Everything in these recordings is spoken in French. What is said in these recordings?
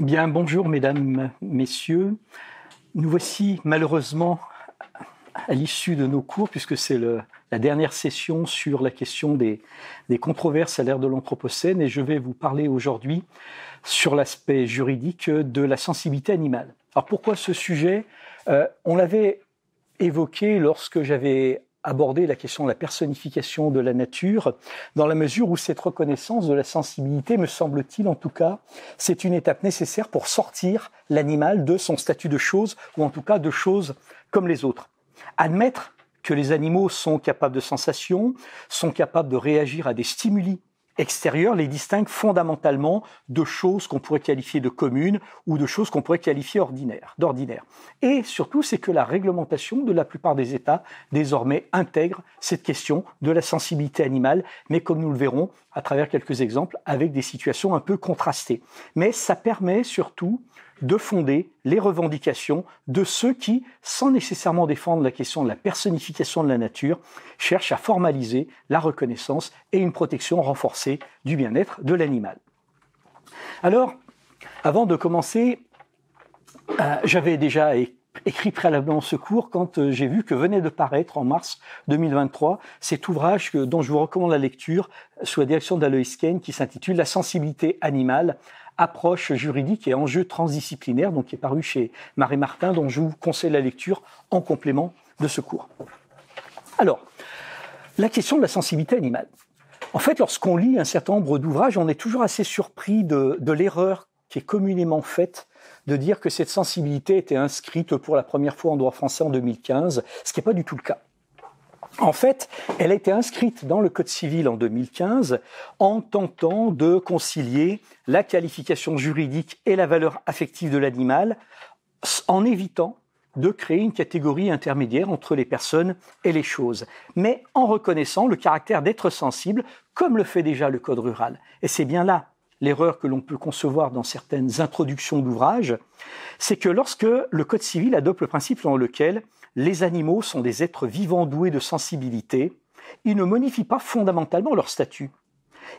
Bien, bonjour mesdames, messieurs. Nous voici malheureusement à l'issue de nos cours, puisque c'est la dernière session sur la question des, des controverses à l'ère de l'Anthropocène, et je vais vous parler aujourd'hui sur l'aspect juridique de la sensibilité animale. Alors pourquoi ce sujet euh, On l'avait évoqué lorsque j'avais aborder la question de la personnification de la nature, dans la mesure où cette reconnaissance de la sensibilité, me semble-t-il en tout cas, c'est une étape nécessaire pour sortir l'animal de son statut de chose, ou en tout cas de chose comme les autres. Admettre que les animaux sont capables de sensations, sont capables de réagir à des stimuli extérieures les distingue fondamentalement de choses qu'on pourrait qualifier de communes ou de choses qu'on pourrait qualifier d'ordinaire. Et surtout, c'est que la réglementation de la plupart des États désormais intègre cette question de la sensibilité animale, mais comme nous le verrons, à travers quelques exemples avec des situations un peu contrastées. Mais ça permet surtout de fonder les revendications de ceux qui, sans nécessairement défendre la question de la personnification de la nature, cherchent à formaliser la reconnaissance et une protection renforcée du bien-être de l'animal. Alors, avant de commencer, euh, j'avais déjà écrit préalablement ce cours quand euh, j'ai vu que venait de paraître en mars 2023 cet ouvrage dont je vous recommande la lecture euh, sous la direction d'Aloïs Kane qui s'intitule La sensibilité animale approche juridique et enjeux transdisciplinaires, donc qui est paru chez Marie Martin, dont je vous conseille la lecture en complément de ce cours. Alors, la question de la sensibilité animale. En fait, lorsqu'on lit un certain nombre d'ouvrages, on est toujours assez surpris de l'erreur qui est communément faite de dire que cette sensibilité était inscrite pour la première fois en droit français en 2015, ce qui n'est pas du tout le cas. En fait, elle a été inscrite dans le Code civil en 2015 en tentant de concilier la qualification juridique et la valeur affective de l'animal en évitant de créer une catégorie intermédiaire entre les personnes et les choses, mais en reconnaissant le caractère d'être sensible, comme le fait déjà le Code rural. Et c'est bien là l'erreur que l'on peut concevoir dans certaines introductions d'ouvrages, c'est que lorsque le Code civil adopte le principe selon lequel les animaux sont des êtres vivants doués de sensibilité, il ne modifie pas fondamentalement leur statut.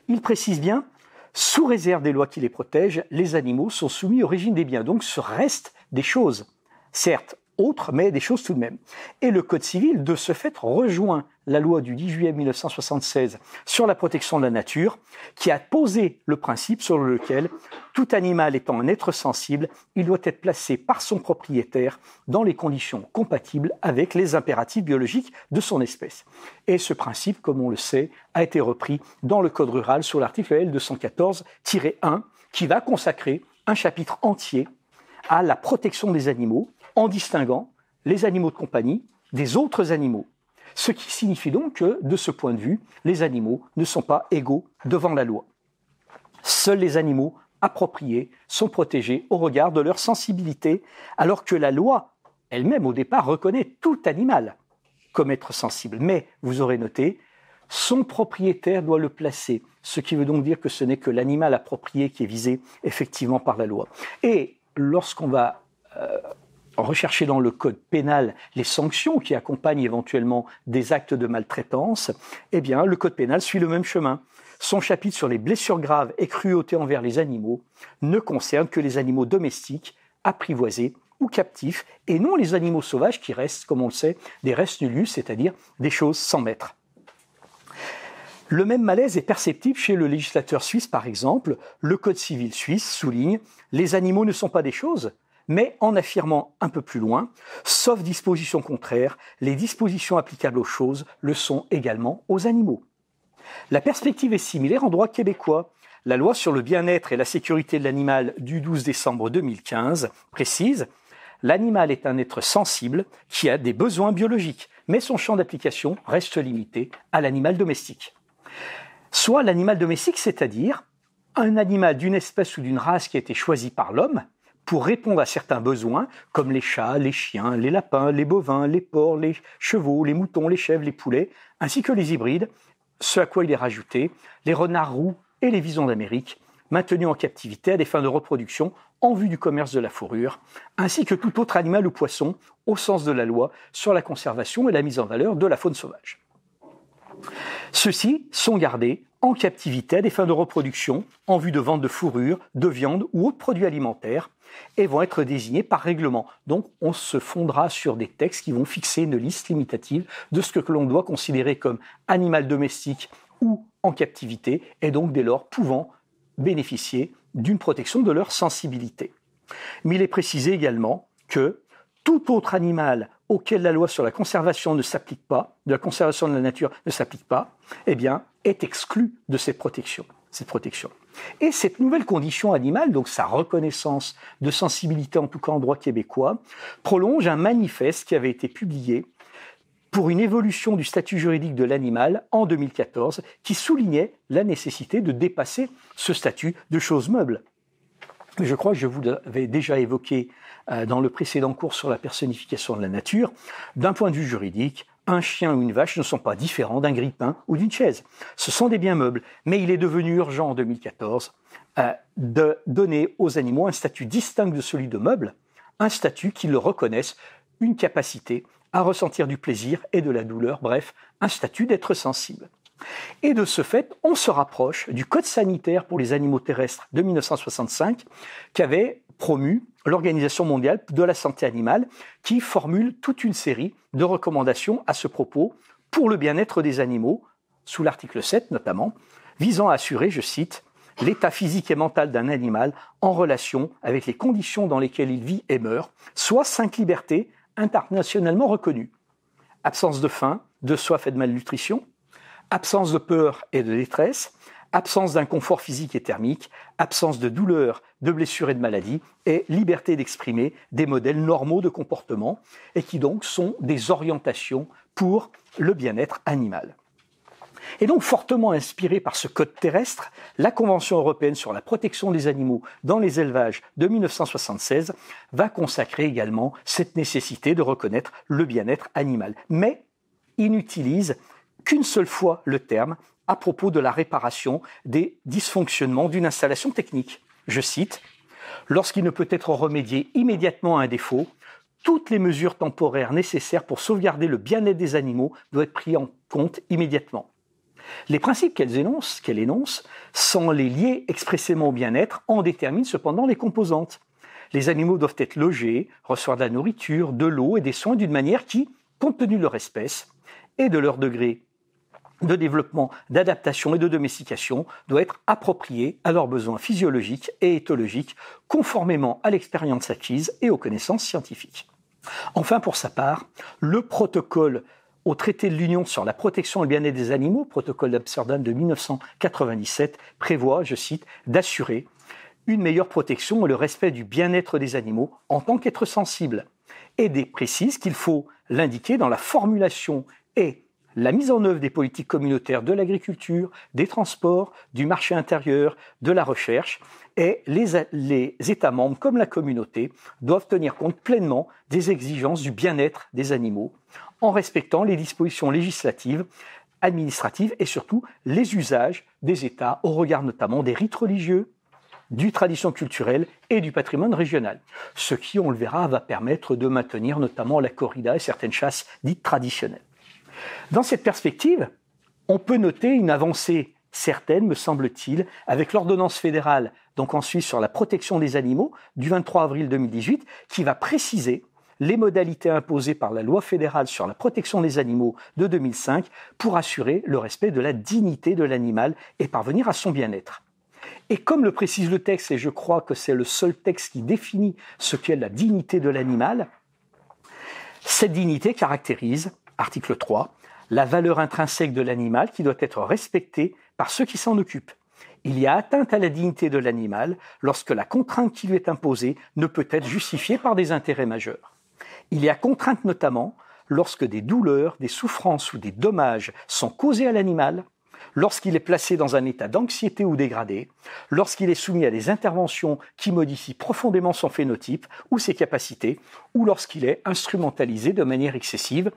Il précise bien, sous réserve des lois qui les protègent, les animaux sont soumis au régime des biens, donc ce reste des choses. Certes, autres, mais des choses tout de même. Et le Code civil, de ce fait, rejoint la loi du 10 juillet 1976 sur la protection de la nature, qui a posé le principe selon lequel tout animal étant un être sensible, il doit être placé par son propriétaire dans les conditions compatibles avec les impératifs biologiques de son espèce. Et ce principe, comme on le sait, a été repris dans le Code rural sur l'article L214-1, qui va consacrer un chapitre entier à la protection des animaux en distinguant les animaux de compagnie des autres animaux. Ce qui signifie donc que, de ce point de vue, les animaux ne sont pas égaux devant la loi. Seuls les animaux appropriés sont protégés au regard de leur sensibilité, alors que la loi elle-même au départ reconnaît tout animal comme être sensible. Mais, vous aurez noté, son propriétaire doit le placer, ce qui veut donc dire que ce n'est que l'animal approprié qui est visé effectivement par la loi. Et lorsqu'on va euh, rechercher dans le code pénal les sanctions qui accompagnent éventuellement des actes de maltraitance, eh bien, le code pénal suit le même chemin. Son chapitre sur les blessures graves et cruautés envers les animaux ne concerne que les animaux domestiques, apprivoisés ou captifs, et non les animaux sauvages qui restent, comme on le sait, des restes nullus, c'est-à-dire des choses sans maître. Le même malaise est perceptible chez le législateur suisse, par exemple. Le Code civil suisse souligne Les animaux ne sont pas des choses, mais en affirmant un peu plus loin, sauf disposition contraire, les dispositions applicables aux choses le sont également aux animaux. La perspective est similaire en droit québécois. La loi sur le bien-être et la sécurité de l'animal du 12 décembre 2015 précise L'animal est un être sensible qui a des besoins biologiques, mais son champ d'application reste limité à l'animal domestique. Soit l'animal domestique, c'est-à-dire un animal d'une espèce ou d'une race qui a été choisi par l'homme, pour répondre à certains besoins, comme les chats, les chiens, les lapins, les bovins, les porcs, les chevaux, les moutons, les chèvres, les poulets, ainsi que les hybrides, ce à quoi il est rajouté, les renards roux et les visons d'Amérique, maintenus en captivité à des fins de reproduction en vue du commerce de la fourrure, ainsi que tout autre animal ou poisson, au sens de la loi sur la conservation et la mise en valeur de la faune sauvage. Ceux-ci sont gardés en captivité à des fins de reproduction, en vue de vente de fourrure, de viande ou autres produits alimentaires, et vont être désignés par règlement. Donc on se fondera sur des textes qui vont fixer une liste limitative de ce que l'on doit considérer comme animal domestique ou en captivité, et donc dès lors pouvant bénéficier d'une protection de leur sensibilité. Mais il est précisé également que tout autre animal auquel la loi sur la conservation ne s'applique pas, de la conservation de la nature ne s'applique pas, eh bien, est exclue de cette protection. Et cette nouvelle condition animale, donc sa reconnaissance de sensibilité, en tout cas en droit québécois, prolonge un manifeste qui avait été publié pour une évolution du statut juridique de l'animal en 2014 qui soulignait la nécessité de dépasser ce statut de chose meuble. Je crois que je vous l'avais déjà évoqué euh, dans le précédent cours sur la personnification de la nature. D'un point de vue juridique, un chien ou une vache ne sont pas différents d'un grippin ou d'une chaise. Ce sont des biens meubles, mais il est devenu urgent en 2014 euh, de donner aux animaux un statut distinct de celui de meubles, un statut qui le reconnaisse, une capacité à ressentir du plaisir et de la douleur, bref, un statut d'être sensible. Et de ce fait, on se rapproche du Code sanitaire pour les animaux terrestres de 1965, qui avait promu l'Organisation mondiale de la santé animale, qui formule toute une série de recommandations à ce propos pour le bien-être des animaux, sous l'article 7 notamment, visant à assurer, je cite, l'état physique et mental d'un animal en relation avec les conditions dans lesquelles il vit et meurt, soit cinq libertés internationalement reconnues. Absence de faim, de soif et de malnutrition, absence de peur et de détresse, absence d'inconfort physique et thermique, absence de douleur, de blessures et de maladie, et liberté d'exprimer des modèles normaux de comportement, et qui donc sont des orientations pour le bien-être animal. Et donc fortement inspirée par ce code terrestre, la Convention européenne sur la protection des animaux dans les élevages de 1976 va consacrer également cette nécessité de reconnaître le bien-être animal. Mais il n'utilise qu'une seule fois le terme à propos de la réparation des dysfonctionnements d'une installation technique. Je cite, Lorsqu'il ne peut être remédié immédiatement à un défaut, toutes les mesures temporaires nécessaires pour sauvegarder le bien-être des animaux doivent être prises en compte immédiatement. Les principes qu'elles énoncent, énonce, sans les lier expressément au bien-être, en déterminent cependant les composantes. Les animaux doivent être logés, recevoir de la nourriture, de l'eau et des soins d'une manière qui, compte tenu de leur espèce et de leur degré de développement, d'adaptation et de domestication doit être approprié à leurs besoins physiologiques et éthologiques, conformément à l'expérience acquise et aux connaissances scientifiques. Enfin, pour sa part, le protocole au traité de l'Union sur la protection et le bien-être des animaux, protocole d'Amsterdam de 1997, prévoit, je cite, d'assurer une meilleure protection et le respect du bien-être des animaux en tant qu'être sensible. Et précise qu'il faut l'indiquer dans la formulation et la mise en œuvre des politiques communautaires de l'agriculture, des transports, du marché intérieur, de la recherche, et les, les, États membres, comme la communauté, doivent tenir compte pleinement des exigences du bien-être des animaux, en respectant les dispositions législatives, administratives et surtout les usages des États, au regard notamment des rites religieux, du tradition culturelle et du patrimoine régional. Ce qui, on le verra, va permettre de maintenir notamment la corrida et certaines chasses dites traditionnelles. Dans cette perspective, on peut noter une avancée certaine, me semble-t-il, avec l'ordonnance fédérale, donc en Suisse, sur la protection des animaux du 23 avril 2018, qui va préciser les modalités imposées par la loi fédérale sur la protection des animaux de 2005 pour assurer le respect de la dignité de l'animal et parvenir à son bien-être. Et comme le précise le texte, et je crois que c'est le seul texte qui définit ce qu'est la dignité de l'animal, cette dignité caractérise Article 3. La valeur intrinsèque de l'animal qui doit être respectée par ceux qui s'en occupent. Il y a atteinte à la dignité de l'animal lorsque la contrainte qui lui est imposée ne peut être justifiée par des intérêts majeurs. Il y a contrainte notamment lorsque des douleurs, des souffrances ou des dommages sont causés à l'animal lorsqu'il est placé dans un état d'anxiété ou dégradé, lorsqu'il est soumis à des interventions qui modifient profondément son phénotype ou ses capacités, ou lorsqu'il est instrumentalisé de manière excessive.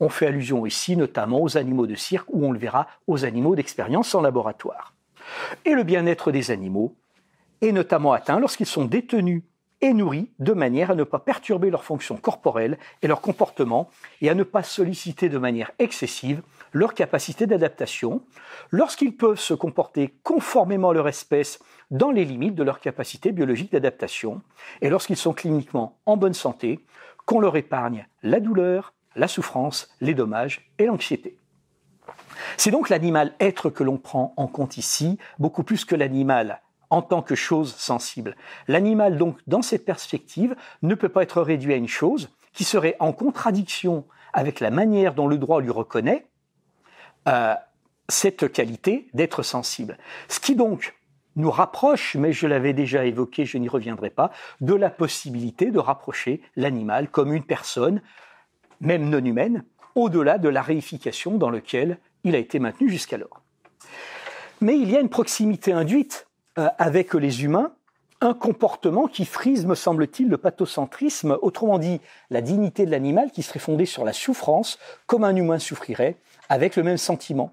On fait allusion ici notamment aux animaux de cirque ou on le verra aux animaux d'expérience en laboratoire. Et le bien-être des animaux est notamment atteint lorsqu'ils sont détenus et nourris de manière à ne pas perturber leurs fonctions corporelles et leurs comportements, et à ne pas solliciter de manière excessive leur capacité d'adaptation, lorsqu'ils peuvent se comporter conformément à leur espèce dans les limites de leur capacité biologique d'adaptation, et lorsqu'ils sont cliniquement en bonne santé, qu'on leur épargne la douleur, la souffrance, les dommages et l'anxiété. C'est donc l'animal être que l'on prend en compte ici, beaucoup plus que l'animal en tant que chose sensible. L'animal, donc, dans cette perspective, ne peut pas être réduit à une chose qui serait en contradiction avec la manière dont le droit lui reconnaît euh, cette qualité d'être sensible. Ce qui donc nous rapproche, mais je l'avais déjà évoqué, je n'y reviendrai pas, de la possibilité de rapprocher l'animal comme une personne, même non humaine, au-delà de la réification dans laquelle il a été maintenu jusqu'alors. Mais il y a une proximité induite euh, avec les humains, un comportement qui frise, me semble-t-il, le pathocentrisme, autrement dit la dignité de l'animal qui serait fondée sur la souffrance, comme un humain souffrirait, avec le même sentiment.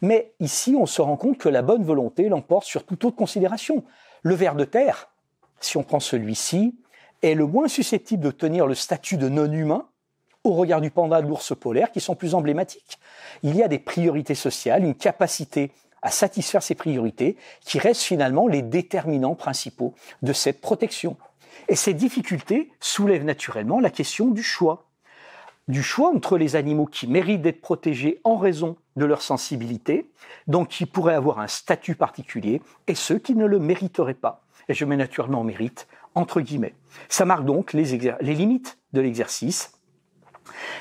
Mais ici, on se rend compte que la bonne volonté l'emporte sur toute autre considération. Le ver de terre, si on prend celui-ci, est le moins susceptible de tenir le statut de non-humain au regard du panda, de l'ours polaire, qui sont plus emblématiques. Il y a des priorités sociales, une capacité à satisfaire ces priorités, qui restent finalement les déterminants principaux de cette protection. Et ces difficultés soulèvent naturellement la question du choix du choix entre les animaux qui méritent d'être protégés en raison de leur sensibilité, donc qui pourraient avoir un statut particulier, et ceux qui ne le mériteraient pas. Et je mets naturellement mérite, entre guillemets. Ça marque donc les, limites de l'exercice,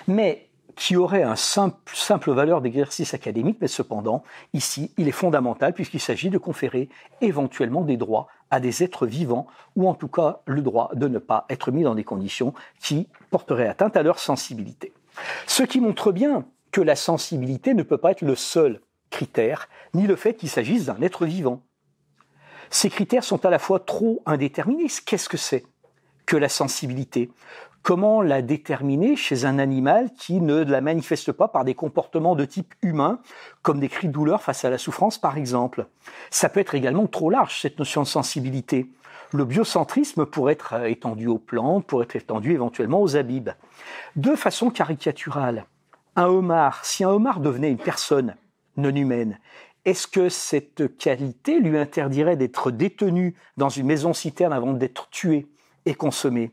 mais qui aurait un simple valeur d'exercice académique, mais cependant, ici, il est fondamental puisqu'il s'agit de conférer éventuellement des droits à des êtres vivants, ou en tout cas le droit de ne pas être mis dans des conditions qui porteraient atteinte à leur sensibilité. Ce qui montre bien que la sensibilité ne peut pas être le seul critère, ni le fait qu'il s'agisse d'un être vivant. Ces critères sont à la fois trop indéterminés. Qu'est-ce que c'est que la sensibilité Comment la déterminer chez un animal qui ne la manifeste pas par des comportements de type humain, comme des cris de douleur face à la souffrance par exemple Ça peut être également trop large, cette notion de sensibilité. Le biocentrisme pourrait être euh, étendu aux plantes, pourrait être étendu éventuellement aux habibes. De façon caricaturale, un homard, si un homard devenait une personne non humaine, est-ce que cette qualité lui interdirait d'être détenu dans une maison citerne avant d'être tué et consommé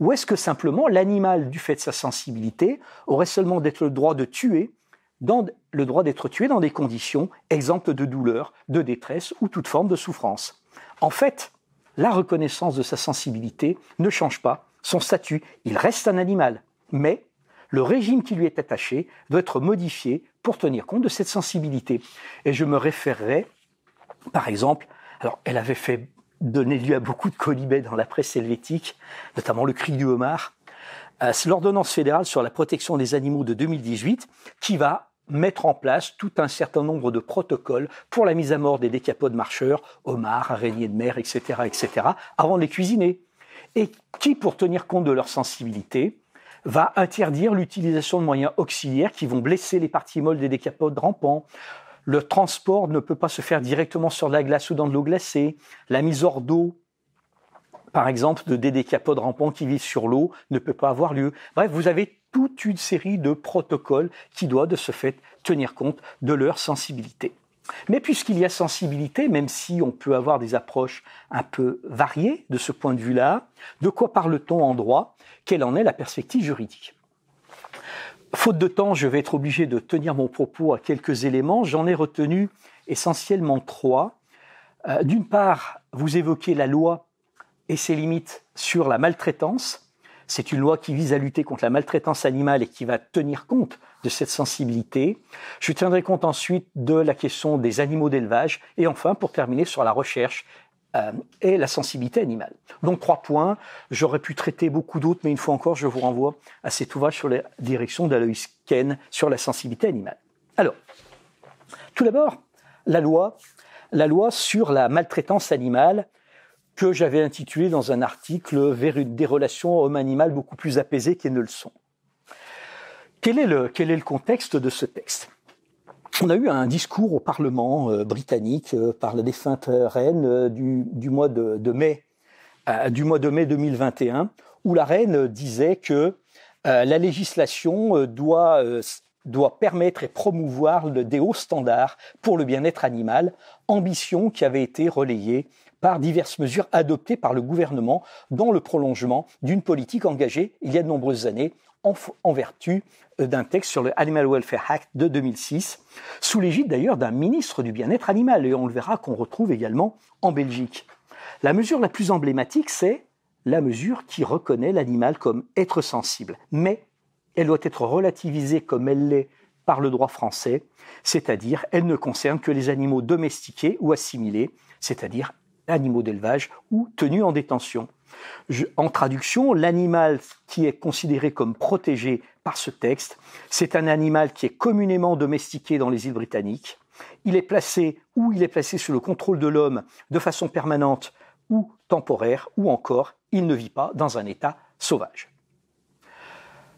ou est-ce que simplement l'animal, du fait de sa sensibilité, aurait seulement le droit de tuer dans le droit d'être tué dans des conditions exemptes de douleur, de détresse ou toute forme de souffrance. En fait, la reconnaissance de sa sensibilité ne change pas son statut, il reste un animal, mais le régime qui lui est attaché doit être modifié pour tenir compte de cette sensibilité. Et je me référerai, par exemple, alors elle avait fait donné lieu à beaucoup de colibets dans la presse helvétique, notamment le cri du homard. C'est l'ordonnance fédérale sur la protection des animaux de 2018 qui va mettre en place tout un certain nombre de protocoles pour la mise à mort des décapodes marcheurs, homards, araignées de mer, etc., etc., avant de les cuisiner. Et qui, pour tenir compte de leur sensibilité, va interdire l'utilisation de moyens auxiliaires qui vont blesser les parties molles des décapodes rampants, le transport ne peut pas se faire directement sur la glace ou dans de l'eau glacée. La mise hors d'eau, par exemple, de dédécapodes rampants qui vivent sur l'eau ne peut pas avoir lieu. Bref, vous avez toute une série de protocoles qui doivent de ce fait tenir compte de leur sensibilité. Mais puisqu'il y a sensibilité, même si on peut avoir des approches un peu variées de ce point de vue-là, de quoi parle-t-on en droit Quelle en est la perspective juridique Faute de temps, je vais être obligé de tenir mon propos à quelques éléments. J'en ai retenu essentiellement trois. Euh, d'une part, vous évoquez la loi et ses limites sur la maltraitance. C'est une loi qui vise à lutter contre la maltraitance animale et qui va tenir compte de cette sensibilité. Je tiendrai compte ensuite de la question des animaux d'élevage et enfin, pour terminer, sur la recherche et euh, la sensibilité animale. Donc trois points, j'aurais pu traiter beaucoup d'autres, mais une fois encore, je vous renvoie à cet ouvrage sur la direction d'Aloïs Ken sur la sensibilité animale. Alors, tout d'abord, la loi, la loi sur la maltraitance animale que j'avais intitulée dans un article Vers une, des relations homme-animal beaucoup plus apaisées qu'elles ne le sont. quel est le contexte de ce texte on a eu un discours au Parlement euh, britannique euh, par la défunte reine euh, du, mois de, mai, du mois de mai 2021, où la reine disait que la législation doit, permettre et promouvoir des hauts standards pour le bien-être animal, ambition qui avait été relayée par diverses mesures adoptées par le gouvernement dans le prolongement d'une politique engagée il y a de nombreuses années en, vertu euh, d'un texte sur le Animal Welfare Act de 2006, sous l'égide d'ailleurs d'un ministre du bien-être animal, et on le verra qu'on retrouve également en Belgique. La mesure la plus emblématique, c'est la mesure qui reconnaît l'animal comme être sensible, mais elle doit être relativisée comme elle l'est par le droit français, c'est-à-dire elle ne concerne que les animaux domestiqués ou assimilés, c'est-à-dire animaux d'élevage ou tenus en détention. en traduction, l'animal qui est considéré comme protégé par ce texte, c'est un animal qui est communément domestiqué dans les îles britanniques. Il est placé ou il est placé sous le contrôle de l'homme de façon permanente ou temporaire, ou encore il ne vit pas dans un état sauvage.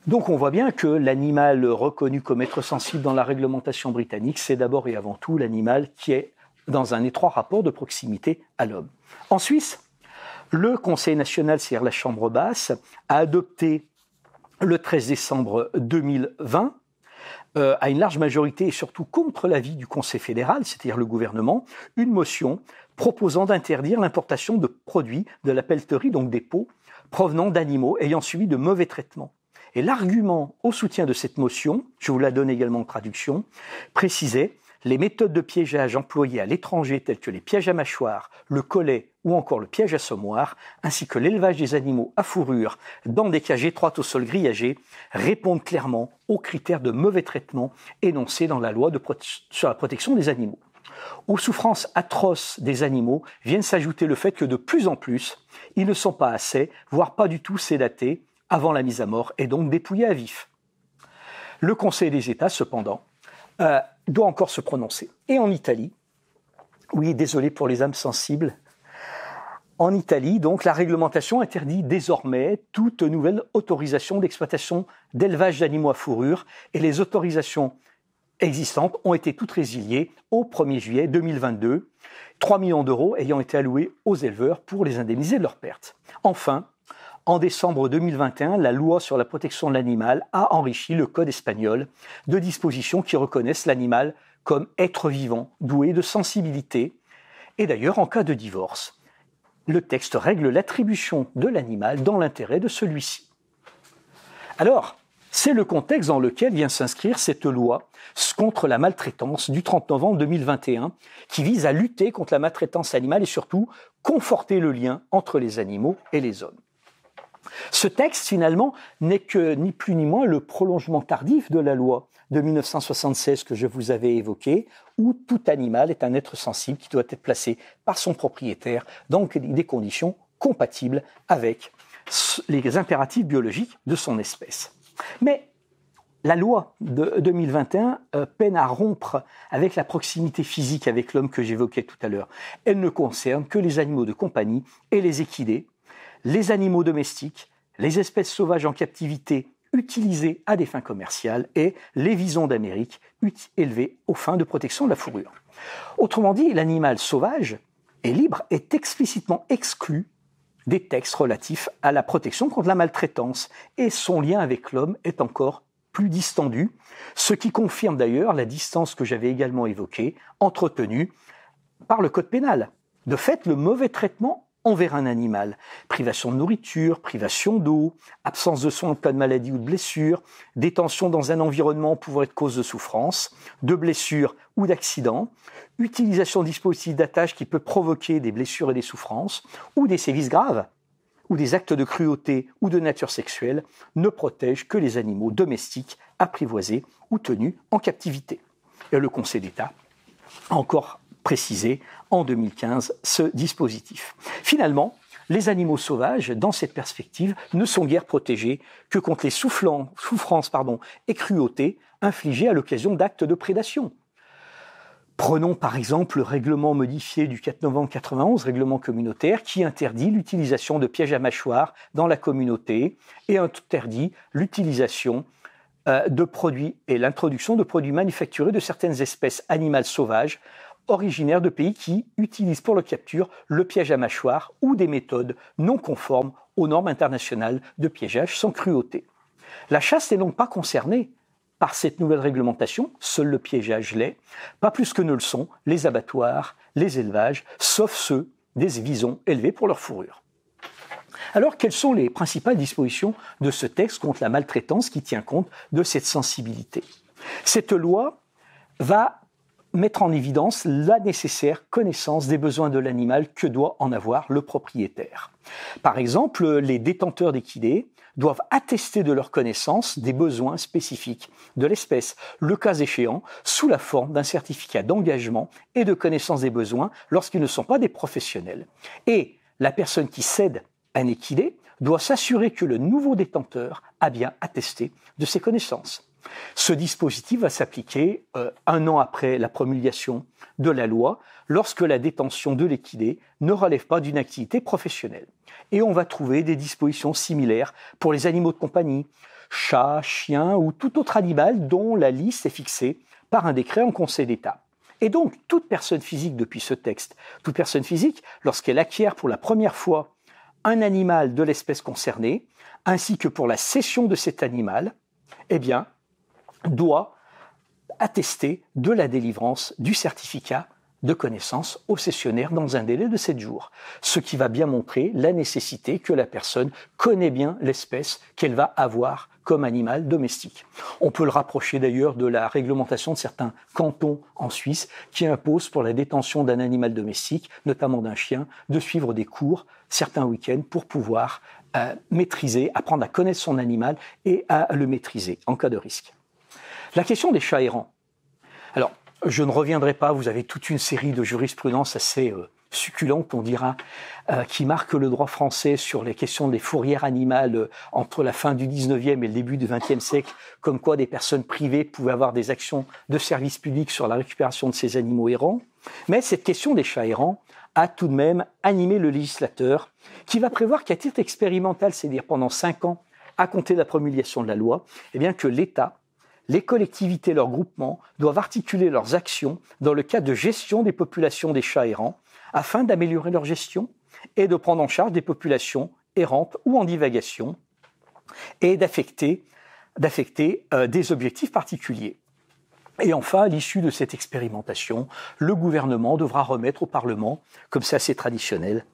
Donc on voit bien que l'animal reconnu comme être sensible dans la réglementation britannique, c'est d'abord et avant tout l'animal qui est dans un étroit rapport de proximité à l'homme. En Suisse, le Conseil national, c'est-à-dire la Chambre basse, a adopté le 13 décembre 2020, euh, à une large majorité et surtout contre l'avis du Conseil fédéral, c'est-à-dire le gouvernement, une motion proposant d'interdire l'importation de produits de la pelleterie, donc des peaux, provenant d'animaux ayant subi de mauvais traitements. Et l'argument au soutien de cette motion, je vous la donne également en traduction, précisait les méthodes de piégeage employées à l'étranger telles que les pièges à mâchoire, le collet ou encore le piège à sommoir, ainsi que l'élevage des animaux à fourrure dans des cages étroites au sol grillagé, répondent clairement aux critères de mauvais traitement énoncés dans la loi sur la protection des animaux. Aux souffrances atroces des animaux viennent s'ajouter le fait que de plus en plus, ils ne sont pas assez, voire pas du tout sédatés avant la mise à mort et donc dépouillés à vif. Le Conseil des États, cependant, euh, doit encore se prononcer. Et en Italie, oui, désolé pour les âmes sensibles, en Italie, donc, la réglementation interdit désormais toute nouvelle autorisation d'exploitation d'élevage d'animaux à fourrure et les autorisations existantes ont été toutes résiliées au 1er juillet 2022, 3 millions d'euros ayant été alloués aux éleveurs pour les indemniser de leurs pertes. Enfin, en décembre 2021, la loi sur la protection de l'animal a enrichi le Code espagnol de dispositions qui reconnaissent l'animal comme être vivant, doué de sensibilité. Et d'ailleurs, en cas de divorce, le texte règle l'attribution de l'animal dans l'intérêt de celui-ci. Alors, c'est le contexte dans lequel vient s'inscrire cette loi contre la maltraitance du 30 novembre 2021, qui vise à lutter contre la maltraitance animale et surtout conforter le lien entre les animaux et les hommes. Ce texte, finalement, n'est que ni plus ni moins le prolongement tardif de la loi de 1976 que je vous avais évoquée, où tout animal est un être sensible qui doit être placé par son propriétaire dans des conditions compatibles avec les impératifs biologiques de son espèce. Mais la loi de 2021 euh, peine à rompre avec la proximité physique avec l'homme que j'évoquais tout à l'heure. Elle ne concerne que les animaux de compagnie et les équidés, les animaux domestiques, les espèces sauvages en captivité utilisées à des fins commerciales et les visons d'Amérique élevés aux fins de protection de la fourrure. Autrement dit, l'animal sauvage et libre est explicitement exclu des textes relatifs à la protection contre la maltraitance et son lien avec l'homme est encore plus distendu, ce qui confirme d'ailleurs la distance que j'avais également évoquée, entretenue par le Code pénal. De fait, le mauvais traitement envers un animal. Privation de nourriture, privation d'eau, absence de soins en cas de maladie ou de blessure, détention dans un environnement pouvant être cause de souffrance, de blessure ou d'accident, utilisation de dispositifs d'attache qui peut provoquer des blessures et des souffrances, ou des sévices graves, ou des actes de cruauté ou de nature sexuelle, ne protègent que les animaux domestiques, apprivoisés ou tenus en captivité. Et le Conseil d'État encore précisé en 2015 ce dispositif. Finalement, les animaux sauvages, dans cette perspective, ne sont guère protégés que contre les souffrances pardon, et cruautés infligées à l'occasion d'actes de prédation. Prenons par exemple le règlement modifié du 4 novembre 1991, règlement communautaire, qui interdit l'utilisation de pièges à mâchoires dans la communauté et interdit l'utilisation euh, de produits et l'introduction de produits manufacturés de certaines espèces animales sauvages originaires de pays qui utilisent pour leur capture le piège à mâchoire ou des méthodes non conformes aux normes internationales de piégeage sans cruauté. La chasse n'est donc pas concernée par cette nouvelle réglementation, seul le piégeage l'est, pas plus que ne le sont les abattoirs, les élevages, sauf ceux des visons élevés pour leur fourrure. Alors, quelles sont les principales dispositions de ce texte contre la maltraitance qui tient compte de cette sensibilité Cette loi va mettre en évidence la nécessaire connaissance des besoins de l'animal que doit en avoir le propriétaire. Par exemple, les détenteurs d'équidés doivent attester de leur connaissance des besoins spécifiques de l'espèce, le cas échéant sous la forme d'un certificat d'engagement et de connaissance des besoins lorsqu'ils ne sont pas des professionnels. Et la personne qui cède un équidé doit s'assurer que le nouveau détenteur a bien attesté de ses connaissances. Ce dispositif va s'appliquer euh, un an après la promulgation de la loi lorsque la détention de l'équidé ne relève pas d'une activité professionnelle. Et on va trouver des dispositions similaires pour les animaux de compagnie, chats, chiens ou tout autre animal dont la liste est fixée par un décret en Conseil d'État. Et donc, toute personne physique depuis ce texte, toute personne physique, lorsqu'elle acquiert pour la première fois un animal de l'espèce concernée, ainsi que pour la cession de cet animal, eh bien, doit attester de la délivrance du certificat de connaissance au cessionnaire dans un délai de 7 jours, ce qui va bien montrer la nécessité que la personne connaît bien l'espèce qu'elle va avoir comme animal domestique. On peut le rapprocher d'ailleurs de la réglementation de certains cantons en Suisse qui imposent pour la détention d'un animal domestique, notamment d'un chien, de suivre des cours certains week-ends pour pouvoir euh, maîtriser, apprendre à connaître son animal et à le maîtriser en cas de risque. La question des chats errants. Alors, je ne reviendrai pas, vous avez toute une série de jurisprudences assez euh, succulentes, on dira, euh, qui marquent le droit français sur les questions des fourrières animales euh, entre la fin du 19e et le début du 20e siècle, comme quoi des personnes privées pouvaient avoir des actions de service public sur la récupération de ces animaux errants. Mais cette question des chats errants a tout de même animé le législateur, qui va prévoir qu'à titre expérimental, c'est-à-dire pendant cinq ans, à compter de la promulgation de la loi, et eh bien que l'État les collectivités, leurs groupements doivent articuler leurs actions dans le cadre de gestion des populations des chats errants afin d'améliorer leur gestion et de prendre en charge des populations errantes ou en divagation et d'affecter euh, des objectifs particuliers. Et enfin, à l'issue de cette expérimentation, le gouvernement devra remettre au Parlement, comme c'est assez traditionnel,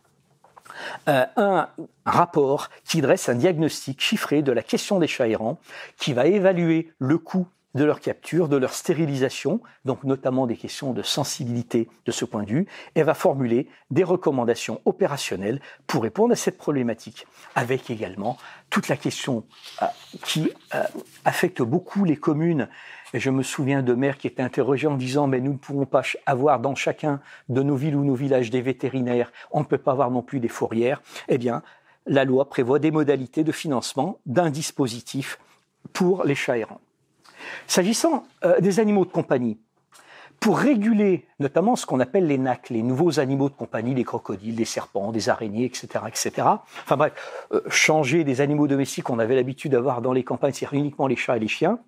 euh, un rapport qui dresse un diagnostic chiffré de la question des chats errants, qui va évaluer le coût de leur capture, de leur stérilisation, donc notamment des questions de sensibilité de ce point de vue, et va formuler des recommandations opérationnelles pour répondre à cette problématique, avec également toute la question euh, qui euh, affecte beaucoup les communes et je me souviens de maires qui était interrogé en disant mais nous ne pourrons pas avoir dans chacun de nos villes ou nos villages des vétérinaires, on ne peut pas avoir non plus des fourrières. Eh bien, la loi prévoit des modalités de financement d'un dispositif pour les chats errants. S'agissant euh, des animaux de compagnie, pour réguler notamment ce qu'on appelle les NAC, les nouveaux animaux de compagnie, les crocodiles, les serpents, des araignées, etc., etc. Enfin bref, euh, changer des animaux domestiques qu'on avait l'habitude d'avoir dans les campagnes, c'est-à-dire uniquement les chats et les chiens,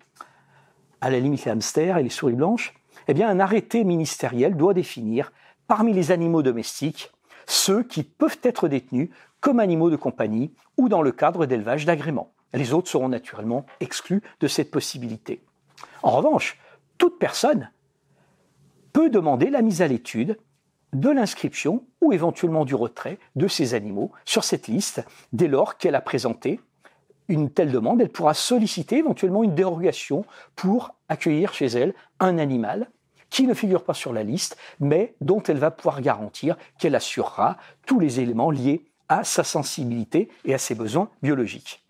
à la limite les hamsters et les souris blanches, eh bien, un arrêté ministériel doit définir, parmi les animaux domestiques, ceux qui peuvent être détenus comme animaux de compagnie ou dans le cadre d'élevage d'agrément. Les autres seront naturellement exclus de cette possibilité. En revanche, toute personne peut demander la mise à l'étude de l'inscription ou éventuellement du retrait de ces animaux sur cette liste dès lors qu'elle a présenté une telle demande, elle pourra solliciter éventuellement une dérogation pour accueillir chez elle un animal qui ne figure pas sur la liste, mais dont elle va pouvoir garantir qu'elle assurera tous les éléments liés à sa sensibilité et à ses besoins biologiques.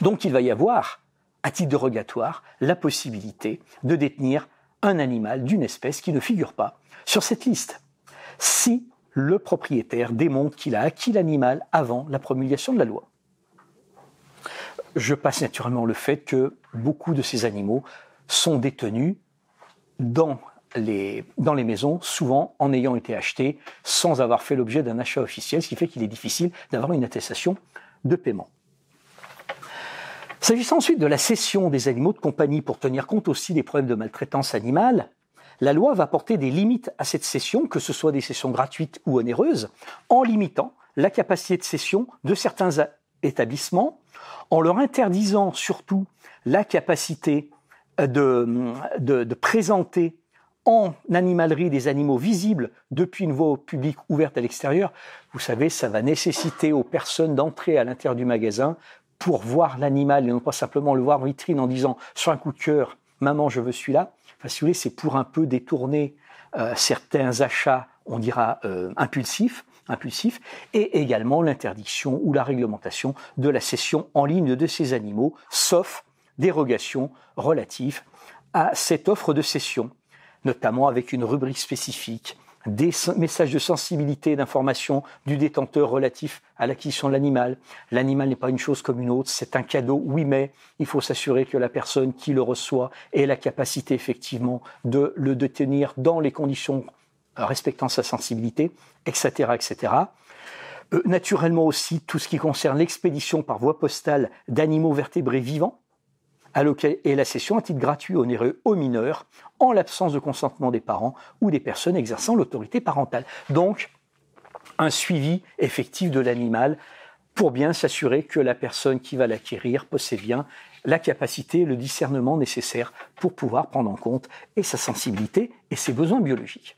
Donc il va y avoir, à titre dérogatoire, la possibilité de détenir un animal d'une espèce qui ne figure pas sur cette liste. Si le propriétaire démontre qu'il a acquis l'animal avant la promulgation de la loi je passe naturellement le fait que beaucoup de ces animaux sont détenus dans les, dans les maisons, souvent en ayant été achetés sans avoir fait l'objet d'un achat officiel, ce qui fait qu'il est difficile d'avoir une attestation de paiement. S'agissant ensuite de la cession des animaux de compagnie pour tenir compte aussi des problèmes de maltraitance animale, la loi va porter des limites à cette cession, que ce soit des cessions gratuites ou onéreuses, en limitant la capacité de cession de certains établissements, en leur interdisant surtout la capacité euh, de, de, présenter en animalerie des animaux visibles depuis une voie publique ouverte à l'extérieur, vous savez, ça va nécessiter aux personnes d'entrer à l'intérieur du magasin pour voir l'animal et non pas simplement le voir en vitrine en disant sur un coup de cœur, maman, je veux celui-là. Enfin, si vous voulez, c'est pour un peu détourner euh, certains achats, on dira, euh, impulsifs, impulsif, et également l'interdiction ou la réglementation de la cession en ligne de ces animaux, sauf dérogation relative à cette offre de cession, notamment avec une rubrique spécifique, des messages de sensibilité et d'information du détenteur relatif à l'acquisition de l'animal. L'animal n'est pas une chose comme une autre, c'est un cadeau, oui, mais il faut s'assurer que la personne qui le reçoit ait la capacité effectivement de le détenir dans les conditions euh, respectant sa sensibilité, etc. etc. Euh, naturellement aussi tout ce qui concerne l'expédition par voie postale d'animaux vertébrés vivants à et la cession à titre gratuit onéreux aux mineurs en l'absence de consentement des parents ou des personnes exerçant l'autorité parentale. Donc, un suivi effectif de l'animal pour bien s'assurer que la personne qui va l'acquérir possède bien la capacité, et le discernement nécessaires pour pouvoir prendre en compte et sa sensibilité et ses besoins biologiques.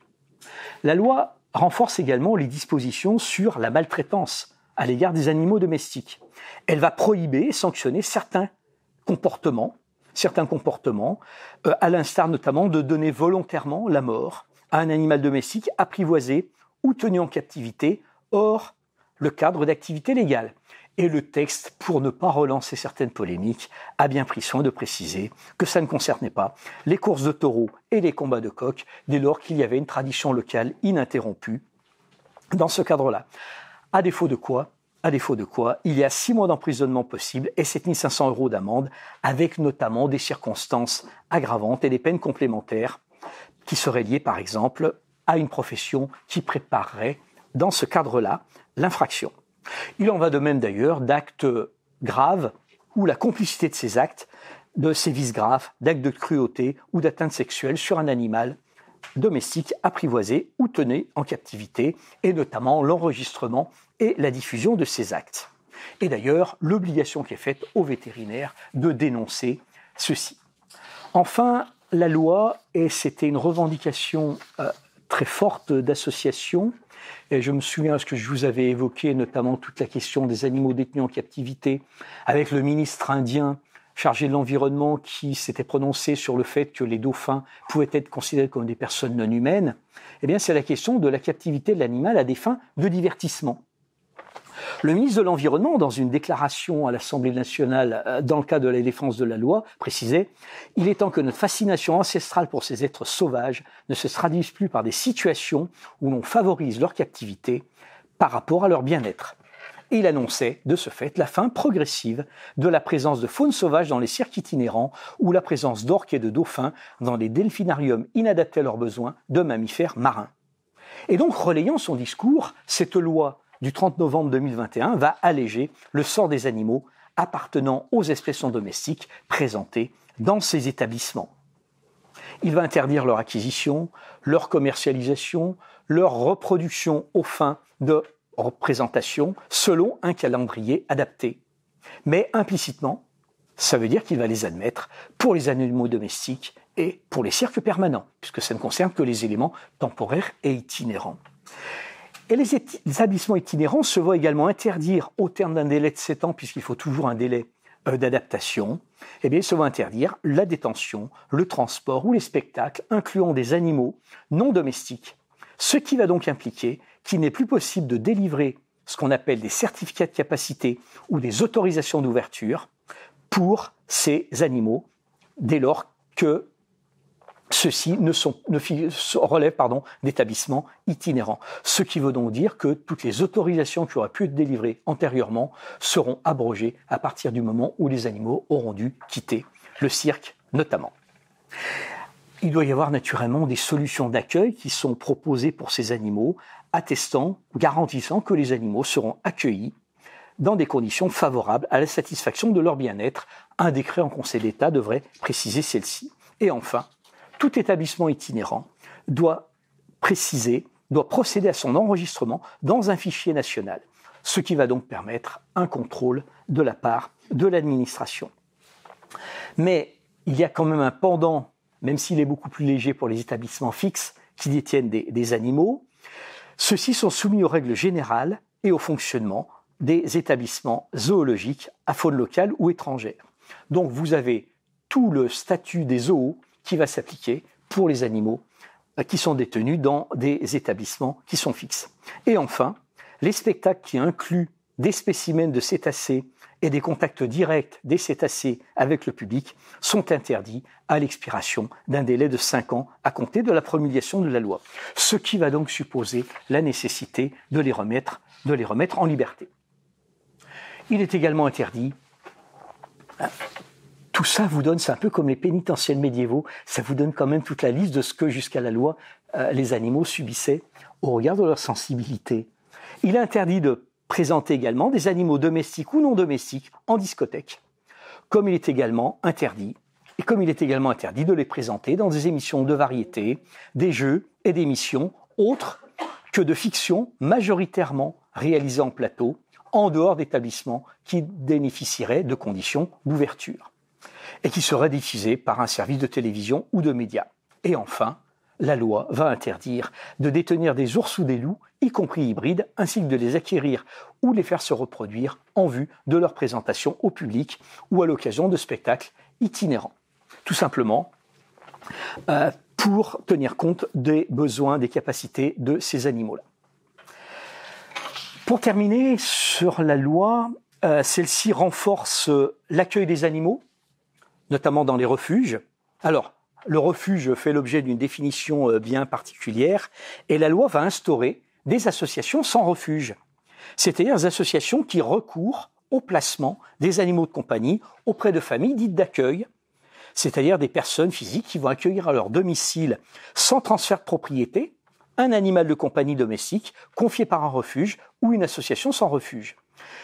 La loi renforce également les dispositions sur la maltraitance à l'égard des animaux domestiques. Elle va prohiber et sanctionner certains comportements, certains comportements, euh, à l'instar notamment de donner volontairement la mort à un animal domestique apprivoisé ou tenu en captivité hors le cadre d'activité légale et le texte, pour ne pas relancer certaines polémiques, a bien pris soin de préciser que ça ne concernait pas les courses de taureaux et les combats de coqs, dès lors qu'il y avait une tradition locale ininterrompue dans ce cadre-là. À défaut de quoi, à défaut de quoi, il y a six mois d'emprisonnement possible et 7500 euros d'amende, avec notamment des circonstances aggravantes et des peines complémentaires qui seraient liées, par exemple, à une profession qui préparerait, dans ce cadre-là, l'infraction. Il en va de même d'ailleurs d'actes graves ou la complicité de ces actes, de ces vices graves, d'actes de cruauté ou d'atteinte sexuelle sur un animal domestique apprivoisé ou tenu en captivité, et notamment l'enregistrement et la diffusion de ces actes. Et d'ailleurs, l'obligation qui est faite aux vétérinaires de dénoncer ceci. Enfin, la loi, et c'était une revendication euh, très forte d'associations, et je me souviens de ce que je vous avais évoqué, notamment toute la question des animaux détenus en captivité, avec le ministre indien chargé de l'environnement qui s'était prononcé sur le fait que les dauphins pouvaient être considérés comme des personnes non humaines, eh bien c'est la question de la captivité de l'animal à des fins de divertissement. Le ministre de l'Environnement, dans une déclaration à l'Assemblée nationale euh, dans le cadre de la défense de la loi, précisait « Il est temps que notre fascination ancestrale pour ces êtres sauvages ne se traduise plus par des situations où l'on favorise leur captivité par rapport à leur bien-être ». Et il annonçait, de ce fait, la fin progressive de la présence de faunes sauvages dans les cirques itinérants ou la présence d'orques et de dauphins dans les delphinariums inadaptés à leurs besoins de mammifères marins. Et donc, relayant son discours, cette loi du 30 novembre 2021 va alléger le sort des animaux appartenant aux espèces domestiques présentées dans ces établissements. Il va interdire leur acquisition, leur commercialisation, leur reproduction aux fins de représentation selon un calendrier adapté. Mais implicitement, ça veut dire qu'il va les admettre pour les animaux domestiques et pour les cirques permanents, puisque ça ne concerne que les éléments temporaires et itinérants. Et les, établissements itinérants se voient également interdire, au terme d'un délai de 7 ans, puisqu'il faut toujours un délai euh, d'adaptation, eh bien, interdire la détention, le transport ou les spectacles incluant des animaux non domestiques. Ce qui va donc impliquer qu'il n'est plus possible de délivrer ce qu'on appelle des certificats de capacité ou des autorisations d'ouverture pour ces animaux dès lors que Ceci ne, relève d'établissements itinérants, ce qui veut donc dire que toutes les autorisations qui auraient pu être délivrées antérieurement seront abrogées à partir du moment où les animaux auront dû quitter le cirque notamment. Il doit y avoir naturellement des solutions d'accueil qui sont proposées pour ces animaux, attestant, garantissant que les animaux seront accueillis dans des conditions favorables à la satisfaction de leur bien-être. Un décret en Conseil d'État devrait préciser celle-ci. Et enfin, tout établissement itinérant doit préciser, doit procéder à son enregistrement dans un fichier national, ce qui va donc permettre un contrôle de la part de l'administration. Mais il y a quand même un pendant, même s'il est beaucoup plus léger pour les établissements fixes qui détiennent des, animaux. Ceux-ci sont soumis aux règles générales et au fonctionnement des établissements zoologiques à faune locale ou étrangère. Donc vous avez tout le statut des zoos qui va s'appliquer pour les animaux euh, qui sont détenus dans des établissements qui sont fixes. Et enfin, les spectacles qui incluent des spécimens de cétacés et des contacts directs des cétacés avec le public sont interdits à l'expiration d'un délai de 5 ans à compter de la promulgation de la loi, ce qui va donc supposer la nécessité de les remettre, de les remettre en liberté. Il est également interdit hein, tout ça vous donne, c'est un peu comme les pénitentiels médiévaux, ça vous donne quand même toute la liste de ce que, jusqu'à la loi, euh, les animaux subissaient au regard de leur sensibilité. Il est interdit de présenter également des animaux domestiques ou non domestiques en discothèque, comme il est également interdit, et comme il est également interdit de les présenter dans des émissions de variété, des jeux et des missions autres que de fiction majoritairement réalisées en plateau, en dehors d'établissements qui bénéficieraient de conditions d'ouverture et qui sera diffusées par un service de télévision ou de médias. Et enfin, la loi va interdire de détenir des ours ou des loups, y compris hybrides, ainsi que de les acquérir ou les faire se reproduire en vue de leur présentation au public ou à l'occasion de spectacles itinérants. Tout simplement euh, pour tenir compte des besoins, des capacités de ces animaux-là. Pour terminer sur la loi, euh, celle-ci renforce l'accueil des animaux notamment dans les refuges. Alors, le refuge fait l'objet d'une définition euh, bien particulière et la loi va instaurer des associations sans refuge, c'est-à-dire des associations qui recourent au placement des animaux de compagnie auprès de familles dites d'accueil, c'est-à-dire des personnes physiques qui vont accueillir à leur domicile sans transfert de propriété un animal de compagnie domestique confié par un refuge ou une association sans refuge.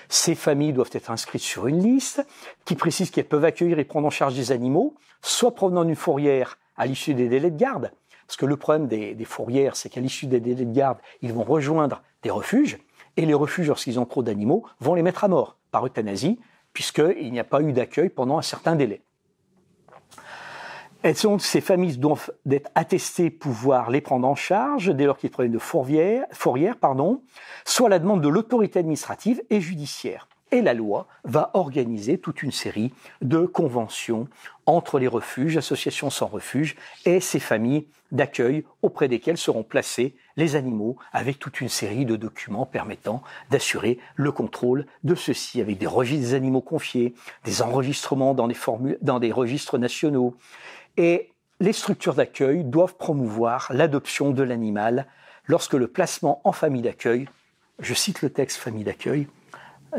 Ces familles doivent être inscrites sur une liste qui précise qu'elles peuvent accueillir et prendre en charge des animaux, soit provenant d'une fourrière à l'issue des délais de garde, parce que le problème des, fourrières, c'est qu'à l'issue des délais de garde, ils vont rejoindre des refuges, et les refuges, lorsqu'ils ont trop d'animaux, vont les mettre à mort par euthanasie, puisqu'il n'y a pas eu d'accueil pendant un certain délai. Elles sont, ces familles doivent d'être attestées pouvoir les prendre en charge dès lors qu'ils proviennent de fourvière, fourrière pardon, soit la demande de l'autorité administrative et judiciaire. Et la loi va organiser toute une série de conventions entre les refuges, associations sans refuge et ces familles d'accueil auprès desquelles seront placés les animaux avec toute une série de documents permettant d'assurer le contrôle de ceux-ci avec des registres des animaux confiés, des enregistrements dans des, dans des registres nationaux, et les structures d'accueil doivent promouvoir l'adoption de l'animal lorsque le placement en famille d'accueil, je cite le texte famille d'accueil,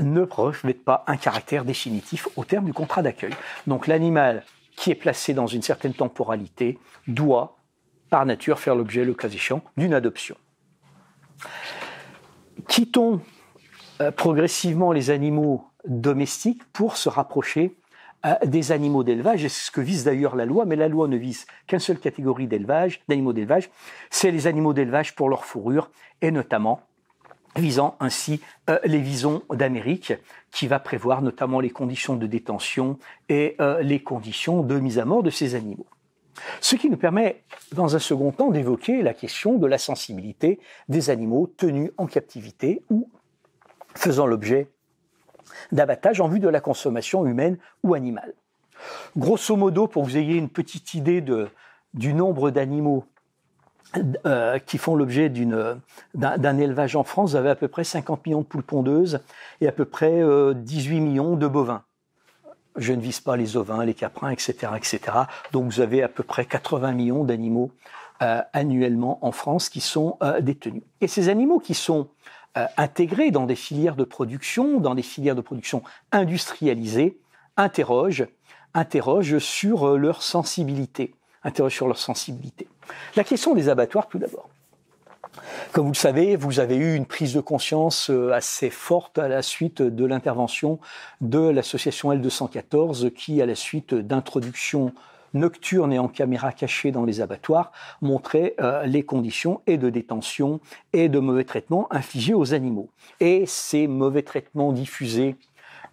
ne revêt pas un caractère définitif au terme du contrat d'accueil. Donc l'animal qui est placé dans une certaine temporalité doit, par nature, faire l'objet, le cas échéant, d'une adoption. Quittons euh, progressivement les animaux domestiques pour se rapprocher des animaux d'élevage, et c'est ce que vise d'ailleurs la loi, mais la loi ne vise qu'une seule catégorie d'élevage, d'animaux d'élevage, c'est les animaux d'élevage pour leur fourrure, et notamment visant ainsi euh, les visons d'Amérique, qui va prévoir notamment les conditions de détention et euh, les conditions de mise à mort de ces animaux. Ce qui nous permet, dans un second temps, d'évoquer la question de la sensibilité des animaux tenus en captivité ou faisant l'objet d'abattage en vue de la consommation humaine ou animale. Grosso modo, pour que vous ayez une petite idée du nombre d'animaux euh, qui font l'objet d'un élevage en France, vous avez à peu près 50 millions de poules pondeuses et à peu près 18 euh, millions de bovins. Je ne vise pas les ovins, les caprins, etc., etc. Donc vous avez à peu près 80 millions d'animaux euh, annuellement en France qui sont détenus. Et ces animaux qui sont euh, intégrés dans des filières de production, dans des filières de production industrialisées, interrogent, sur euh, leur sensibilité, sur leur sensibilité. La question des abattoirs tout d'abord. Comme vous le savez, vous avez eu une prise de conscience euh, assez forte à la suite de l'intervention de l'association L214 qui, à la suite d'introduction nocturne et en caméra cachée dans les abattoirs montraient euh, les conditions et de détention et de mauvais traitements infligés aux animaux. Et ces mauvais traitements diffusés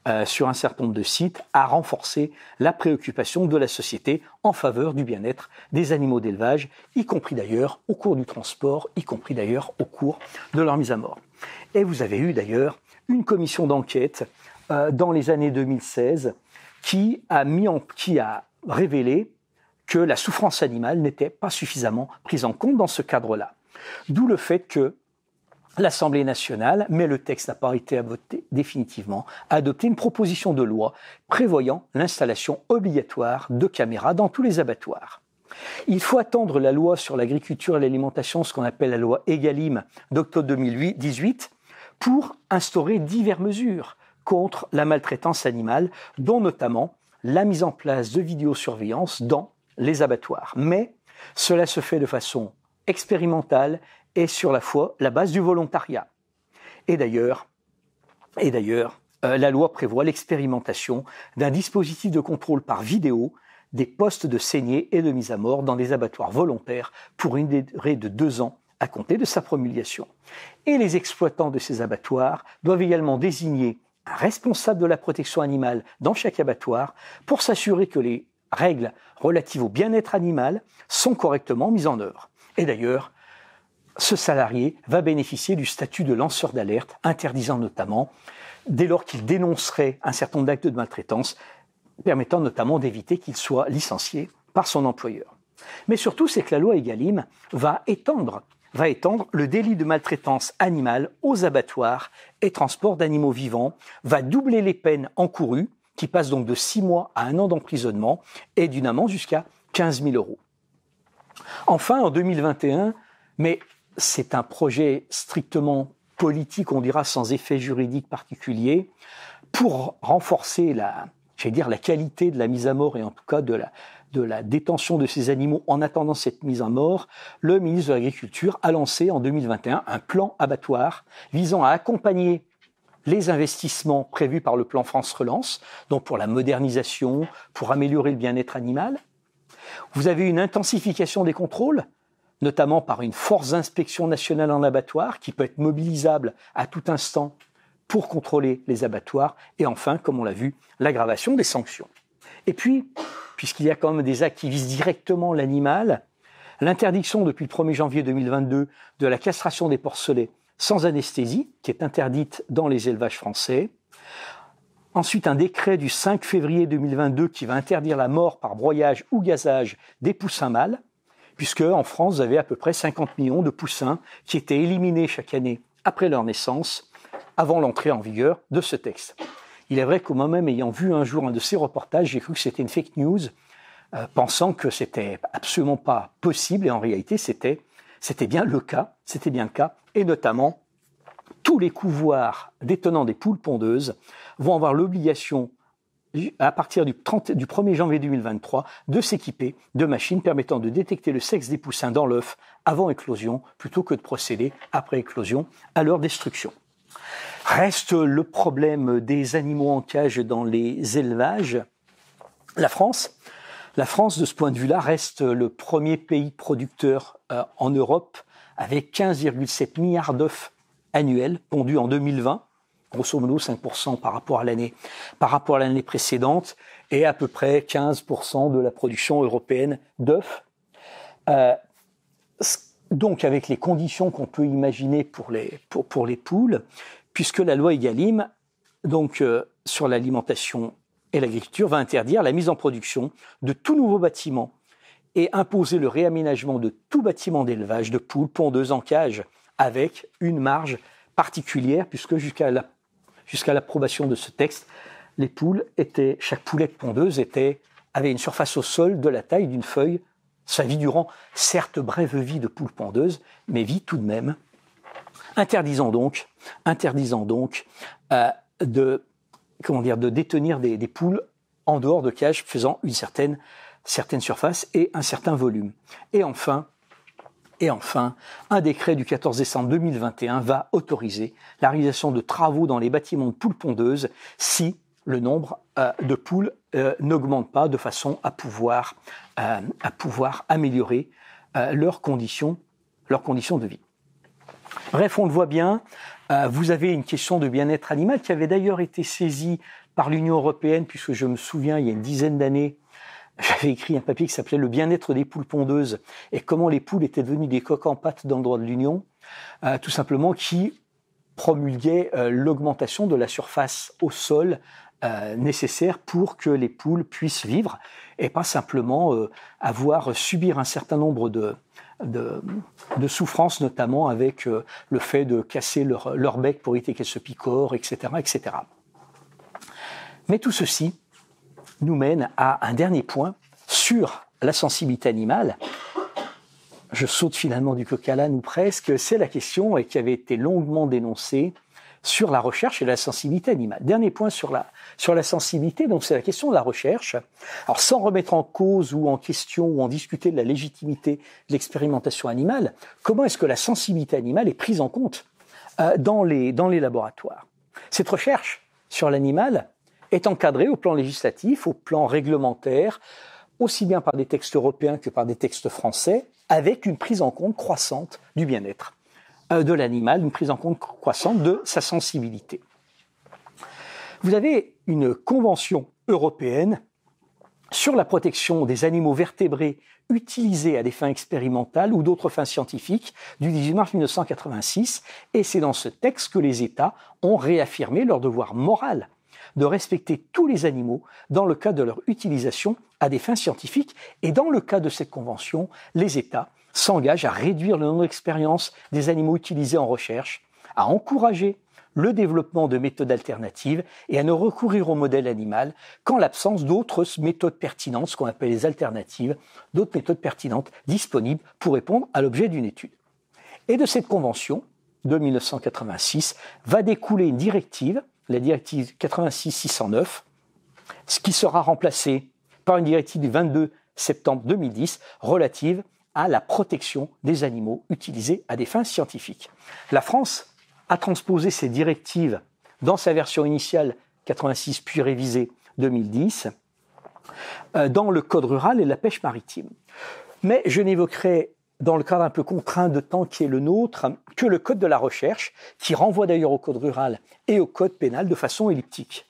euh, sur un certain nombre de sites a renforcé la préoccupation de la société en faveur du bien-être des animaux d'élevage, y compris d'ailleurs au cours du transport, y compris d'ailleurs au cours de leur mise à mort. Et vous avez eu d'ailleurs une commission d'enquête euh, dans les années 2016 qui a, mis en, qui a révélé que la souffrance animale n'était pas suffisamment prise en compte dans ce cadre-là. D'où le fait que l'Assemblée nationale, mais le texte n'a pas été voté définitivement, a adopté une proposition de loi prévoyant l'installation obligatoire de caméras dans tous les abattoirs. Il faut attendre la loi sur l'agriculture et l'alimentation, ce qu'on appelle la loi EGalim d'octobre 2018, pour instaurer diverses mesures contre la maltraitance animale, dont notamment la mise en place de vidéosurveillance dans les abattoirs. Mais cela se fait de façon expérimentale et sur la foi, la base du volontariat. Et d'ailleurs, et d'ailleurs, euh, la loi prévoit l'expérimentation d'un dispositif de contrôle par vidéo des postes de saignée et de mise à mort dans des abattoirs volontaires pour une durée de deux ans à compter de sa promulgation. Et les exploitants de ces abattoirs doivent également désigner un responsable de la protection animale dans chaque abattoir pour s'assurer que les règles relatives au bien-être animal sont correctement mises en œuvre. Et d'ailleurs, ce salarié va bénéficier du statut de lanceur d'alerte, interdisant notamment, dès lors qu'il dénoncerait un certain nombre d'actes de maltraitance, permettant notamment d'éviter qu'il soit licencié par son employeur. Mais surtout, c'est que la loi Egalim va étendre, va étendre le délit de maltraitance animale aux abattoirs et transports d'animaux vivants, va doubler les peines encourues qui passe donc de 6 mois à un an d'emprisonnement et d'une amende jusqu'à 15 000 euros. Enfin, en 2021, mais c'est un projet strictement politique, on dira sans effet juridique particulier, pour renforcer la, dire, la qualité de la mise à mort et en tout cas de la, de la détention de ces animaux en attendant cette mise à mort, le ministre de l'Agriculture a lancé en 2021 un plan abattoir visant à accompagner les investissements prévus par le plan France Relance, donc pour la modernisation, pour améliorer le bien-être animal. Vous avez une intensification des contrôles, notamment par une force d'inspection nationale en abattoir qui peut être mobilisable à tout instant pour contrôler les abattoirs. Et enfin, comme on l'a vu, l'aggravation des sanctions. Et puis, puisqu'il y a quand même des actes qui visent directement l'animal, l'interdiction depuis le 1er janvier 2022 de la castration des porcelets sans anesthésie, qui est interdite dans les élevages français. Ensuite, un décret du 5 février 2022 qui va interdire la mort par broyage ou gazage des poussins mâles, puisque en France, vous avait à peu près 50 millions de poussins qui étaient éliminés chaque année après leur naissance, avant l'entrée en vigueur de ce texte. Il est vrai qu'au moi-même, ayant vu un jour un de ces reportages, j'ai cru que c'était une fake news, euh, pensant que c'était absolument pas possible, et en réalité, c'était, c'était bien le cas, c'était bien le cas et notamment tous les couvoirs détenant des poules pondeuses vont avoir l'obligation à partir du, 30, du 1er janvier 2023 de s'équiper de machines permettant de détecter le sexe des poussins dans l'œuf avant éclosion plutôt que de procéder après éclosion à leur destruction. Reste le problème des animaux en cage dans les élevages. La France, la France de ce point de vue-là reste le premier pays producteur euh, en Europe avec 15,7 milliards d'œufs annuels pondus en 2020, grosso modo 5% par rapport à l'année par rapport à l'année précédente, et à peu près 15% de la production européenne d'œufs. Euh, donc avec les conditions qu'on peut imaginer pour les, poules, puisque la loi Egalim, donc euh, sur l'alimentation et l'agriculture, va interdire la mise en production de tout nouveau bâtiment et imposer le réaménagement de tout bâtiment d'élevage de poules pondeuses en cage avec une marge particulière puisque jusqu'à jusqu'à l'approbation de ce texte, les poules étaient, chaque poulette pondeuse était, avait une surface au sol de la taille d'une feuille, sa vie durant, certes brève vie de poule pondeuse, mais vie tout de même, interdisant donc, interdisant donc euh, de, comment dire, de détenir des, des poules en dehors de cages, faisant une certaine certaines surfaces et un certain volume. Et enfin, et enfin, un décret du 14 décembre 2021 va autoriser la réalisation de travaux dans les bâtiments de poules pondeuses si le nombre euh, de poules euh, n'augmente pas de façon à pouvoir, euh, à pouvoir améliorer leurs conditions, leurs conditions de vie. Bref, on le voit bien, vous avez une question de bien-être animal qui avait d'ailleurs été saisie par l'Union européenne, puisque je me souviens, il y a une dizaine d'années, j'avais écrit un papier qui s'appelait Le bien-être des poules pondeuses et comment les poules étaient devenues des coques en pâte dans le droit de l'Union, euh, tout simplement qui promulguait euh, l'augmentation de la surface au sol euh, nécessaire pour que les poules puissent vivre et pas simplement euh, avoir subir un certain nombre de, de, de souffrances, notamment avec le fait de casser leur, leur bec pour éviter qu'elles se picorent, etc., etc. Mais tout ceci, nous mène à un dernier point sur la sensibilité animale. Je saute finalement du coq à l'âne ou presque. C'est la question qui avait été longuement dénoncée sur la recherche et la sensibilité animale. Dernier point sur la, sur la sensibilité, donc c'est la question de la recherche. Alors sans remettre en cause ou en question ou en discuter de la légitimité de l'expérimentation animale, comment est-ce que la sensibilité animale est prise en compte euh, dans, les, dans les laboratoires Cette recherche sur l'animal, est encadré au plan législatif, au plan réglementaire, aussi bien par des textes européens que par des textes français, avec une prise en compte croissante du bien-être euh, de l'animal, une prise en compte croissante de sa sensibilité. Vous avez une convention européenne sur la protection des animaux vertébrés utilisés à des fins expérimentales ou d'autres fins scientifiques du 18 mars 1986, et c'est dans ce texte que les États ont réaffirmé leur devoir moral de respecter tous les animaux dans le cas de leur utilisation à des fins scientifiques et dans le cas de cette convention, les États s'engagent à réduire le nombre d'expériences des animaux utilisés en recherche, à encourager le développement de méthodes alternatives et à ne recourir au modèle animal qu'en l'absence d'autres méthodes pertinentes, ce qu'on appelle les alternatives, d'autres méthodes pertinentes disponibles pour répondre à l'objet d'une étude. Et de cette convention de 1986 va découler une directive la directive 86-609, ce qui sera remplacé par une directive du 22 septembre 2010 relative à la protection des animaux utilisés à des fins scientifiques. La France a transposé ces directives dans sa version initiale 86 puis révisée 2010 euh, dans le Code rural et la pêche maritime. Mais je n'évoquerai dans le cadre un peu contraint de temps qui est le nôtre, que le Code de la recherche, qui renvoie d'ailleurs au Code rural et au Code pénal de façon elliptique.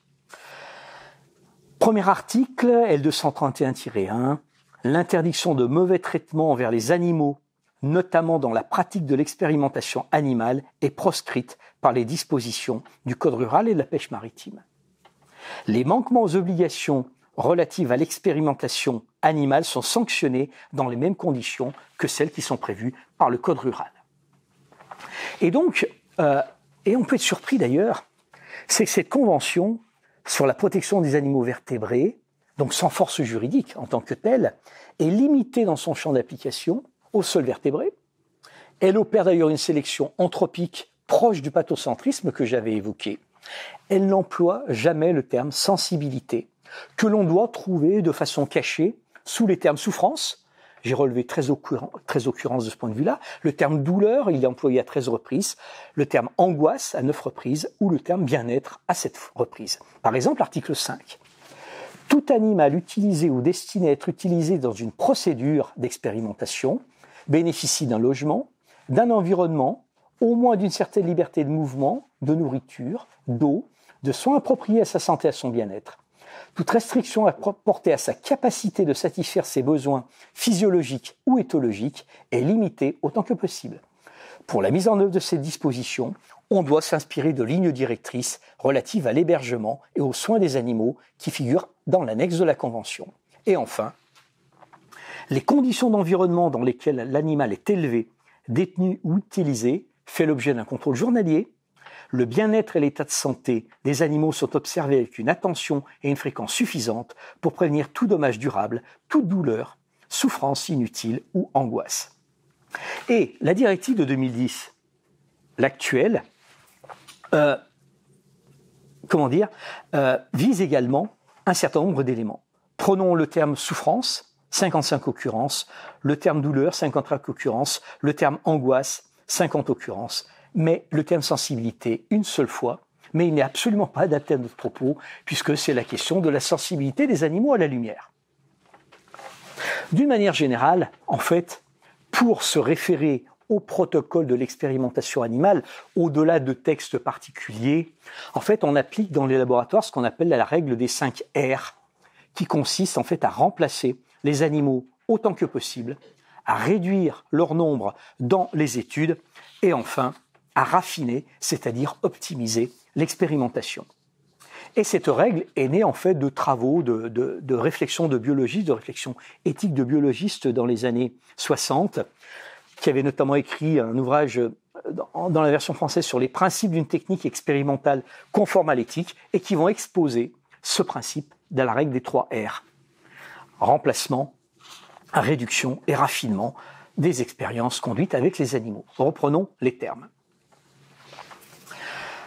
Premier article, L231-1, l'interdiction de mauvais traitements envers les animaux, notamment dans la pratique de l'expérimentation animale, est proscrite par les dispositions du Code rural et de la pêche maritime. Les manquements aux obligations relatives à l'expérimentation animales sont sanctionnés dans les mêmes conditions que celles qui sont prévues par le Code rural. Et donc, euh, et on peut être surpris d'ailleurs, c'est que cette convention sur la protection des animaux vertébrés, donc sans force juridique en tant que telle, est limitée dans son champ d'application aux seuls vertébrés. Elle opère d'ailleurs une sélection anthropique proche du pathocentrisme que j'avais évoqué. Elle n'emploie jamais le terme sensibilité, que l'on doit trouver de façon cachée sous les termes souffrance. J'ai relevé très occurrence de ce point de vue-là. Le terme douleur, il est employé à 13 reprises. Le terme angoisse à 9 reprises. Ou le terme bien-être à 7 reprises. Par exemple, l'article 5. Tout animal utilisé ou destiné à être utilisé dans une procédure d'expérimentation bénéficie d'un logement, d'un environnement, au moins d'une certaine liberté de mouvement, de nourriture, d'eau, de soins appropriés à sa santé et à son bien-être. Toute restriction portée à sa capacité de satisfaire ses besoins physiologiques ou éthologiques est limitée autant que possible. Pour la mise en œuvre de ces dispositions, on doit s'inspirer de lignes directrices relatives à l'hébergement et aux soins des animaux qui figurent dans l'annexe de la Convention. Et enfin, les conditions d'environnement dans lesquelles l'animal est élevé, détenu ou utilisé fait l'objet d'un contrôle journalier le bien-être et l'état de santé des animaux sont observés avec une attention et une fréquence suffisantes pour prévenir tout dommage durable, toute douleur, souffrance inutile ou angoisse. Et la directive de 2010, l'actuelle, euh, comment dire, euh, vise également un certain nombre d'éléments. Prenons le terme souffrance, 55 occurrences, le terme douleur, 53 occurrences, le terme angoisse, 50 occurrences, mais le terme sensibilité une seule fois, mais il n'est absolument pas adapté à notre propos, puisque c'est la question de la sensibilité des animaux à la lumière. D'une manière générale, en fait, pour se référer au protocole de l'expérimentation animale, au-delà de textes particuliers, en fait, on applique dans les laboratoires ce qu'on appelle la règle des 5 R, qui consiste en fait à remplacer les animaux autant que possible, à réduire leur nombre dans les études, et enfin à raffiner, c'est-à-dire optimiser l'expérimentation. Et cette règle est née en fait de travaux, de, de, de réflexions de biologistes, de réflexions éthiques de biologistes dans les années 60, qui avaient notamment écrit un ouvrage dans la version française sur les principes d'une technique expérimentale conforme à l'éthique et qui vont exposer ce principe dans la règle des trois R. Remplacement, réduction et raffinement des expériences conduites avec les animaux. Reprenons les termes.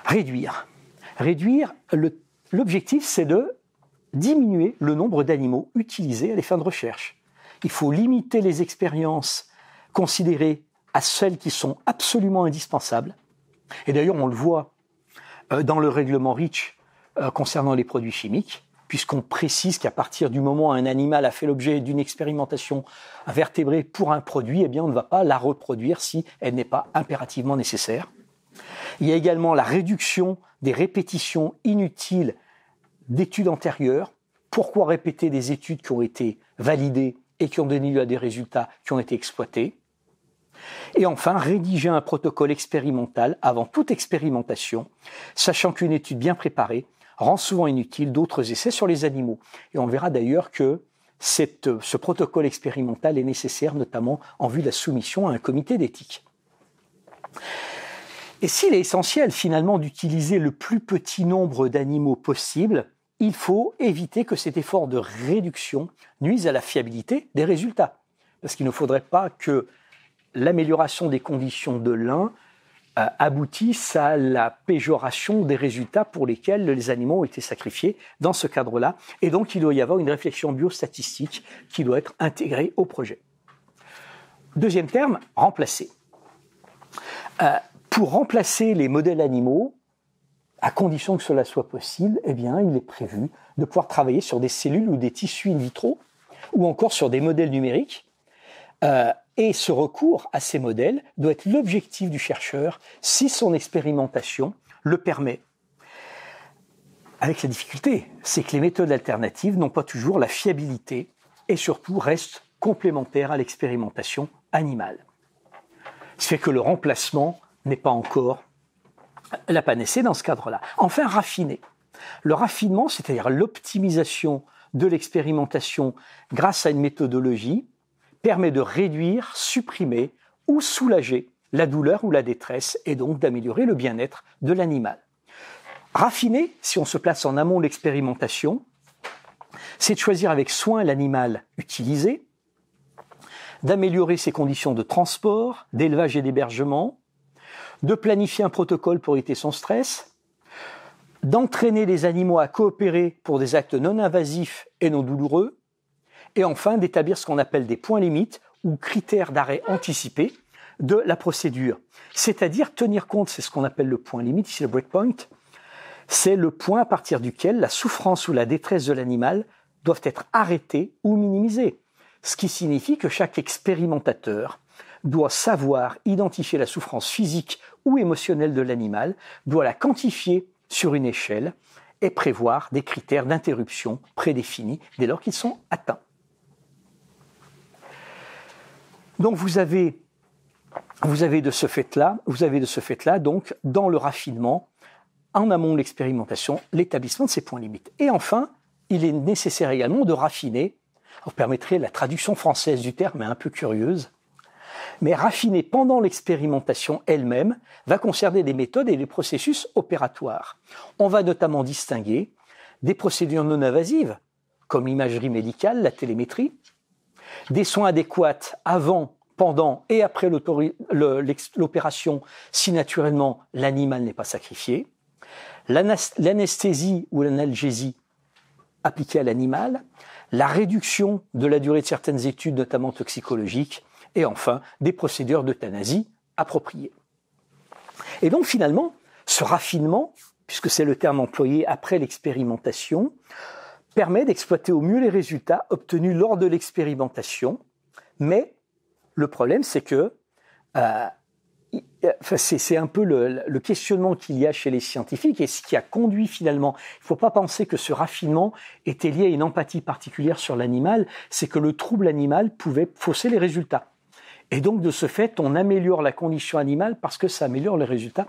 Réduire. Réduire, l'objectif c'est de diminuer le nombre d'animaux utilisés à des fins de recherche. Il faut limiter les expériences considérées à celles qui sont absolument indispensables. Et d'ailleurs, on le voit euh, dans le règlement REACH euh, concernant les produits chimiques, puisqu'on précise qu'à partir du moment où un animal a fait l'objet d'une expérimentation vertébrée pour un produit, eh bien, on ne va pas la reproduire si elle n'est pas impérativement nécessaire. Il y a également la réduction des répétitions inutiles d'études antérieures. Pourquoi répéter des études qui ont été validées et qui ont donné lieu à des résultats qui ont été exploités et enfin, rédiger un protocole expérimental avant toute expérimentation, sachant qu'une étude bien préparée rend souvent inutile d'autres essais sur les animaux. Et on verra d'ailleurs que ce protocole expérimental est nécessaire notamment en vue de la soumission à un comité d'éthique. Et s'il est essentiel finalement d'utiliser le plus petit nombre d'animaux possible, il faut éviter que cet effort de réduction nuise à la fiabilité des résultats. Parce qu'il ne faudrait pas que l'amélioration des conditions de l'un euh, aboutisse à la péjoration des résultats pour lesquels les animaux ont été sacrifiés dans ce cadre-là. Et donc, il doit y avoir une réflexion biostatistique qui doit être intégrée au projet. Deuxième terme, remplacer. Euh, pour remplacer les modèles animaux, à condition que cela soit possible, eh bien, il est prévu de pouvoir travailler sur des cellules ou des tissus in vitro, ou encore sur des modèles numériques. Euh, et ce recours à ces modèles doit être l'objectif du chercheur si son expérimentation le permet. Avec la difficulté, c'est que les méthodes alternatives n'ont pas toujours la fiabilité et surtout restent complémentaires à l'expérimentation animale. Ce fait que le remplacement n'est pas encore la panacée dans ce cadre-là. Enfin, raffiner. Le raffinement, c'est-à-dire l'optimisation de l'expérimentation grâce à une méthodologie, permet de réduire, supprimer ou soulager la douleur ou la détresse et donc d'améliorer le bien-être de l'animal. Raffiner, si on se place en amont de l'expérimentation, c'est de choisir avec soin l'animal utilisé, d'améliorer ses conditions de transport, d'élevage et d'hébergement, de planifier un protocole pour éviter son stress, d'entraîner les animaux à coopérer pour des actes non invasifs et non douloureux, et enfin d'établir ce qu'on appelle des points limites ou critères d'arrêt anticipé de la procédure. C'est-à-dire tenir compte, c'est ce qu'on appelle le point limite, ici le breakpoint, c'est le point à partir duquel la souffrance ou la détresse de l'animal doivent être arrêtées ou minimisées, ce qui signifie que chaque expérimentateur doit savoir identifier la souffrance physique ou émotionnelle de l'animal, doit la quantifier sur une échelle et prévoir des critères d'interruption prédéfinis dès lors qu'ils sont atteints. Donc vous avez, vous avez de ce fait-là, vous avez de ce fait-là donc dans le raffinement, en amont de l'expérimentation, l'établissement de ces points limites. Et enfin, il est nécessaire également de raffiner, vous permettrez la traduction française du terme est un peu curieuse, mais raffinée pendant l'expérimentation elle-même, va concerner des méthodes et des processus opératoires. On va notamment distinguer des procédures non invasives, comme l'imagerie médicale, la télémétrie, des soins adéquats avant, pendant et après l'opération si naturellement l'animal n'est pas sacrifié, l'anesthésie ou l'analgésie appliquée à l'animal, la réduction de la durée de certaines études, notamment toxicologiques, et enfin des procédures d'euthanasie appropriées. Et donc finalement, ce raffinement, puisque c'est le terme employé après l'expérimentation, permet d'exploiter au mieux les résultats obtenus lors de l'expérimentation, mais le problème c'est que euh, euh, c'est un peu le questionnement qu'il y a chez les scientifiques et ce qui a conduit finalement. Il ne faut pas penser que ce raffinement était lié à une empathie particulière sur l'animal, c'est que le trouble animal pouvait fausser les résultats. Et donc, de ce fait, on améliore la condition animale parce que ça améliore les résultats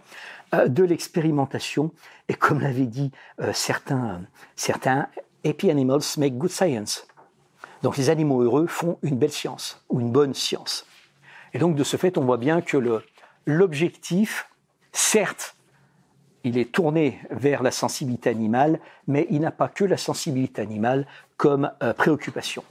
euh, de l'expérimentation. Et comme l'avaient dit euh, certains, certains, happy animals make good science. Donc, les animaux heureux font une belle science ou une bonne science. Et donc, de ce fait, on voit bien que l'objectif, certes, il est tourné vers la sensibilité animale, mais il n'a pas que la sensibilité animale comme euh, préoccupation.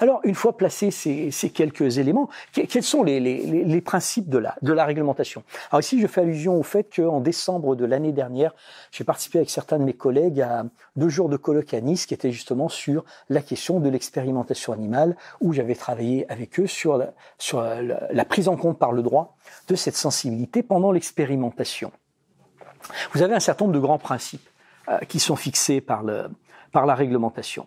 Alors, une fois placés ces, quelques éléments, quels sont les, principes de la, réglementation Alors ici, je fais allusion au fait qu'en décembre de l'année dernière, j'ai participé avec certains de mes collègues à deux jours de colloque à Nice qui était justement sur la question de l'expérimentation animale, où j'avais travaillé avec eux sur la, prise en compte par le droit de cette sensibilité pendant l'expérimentation. Vous avez un certain nombre de grands principes euh, qui sont fixés par la réglementation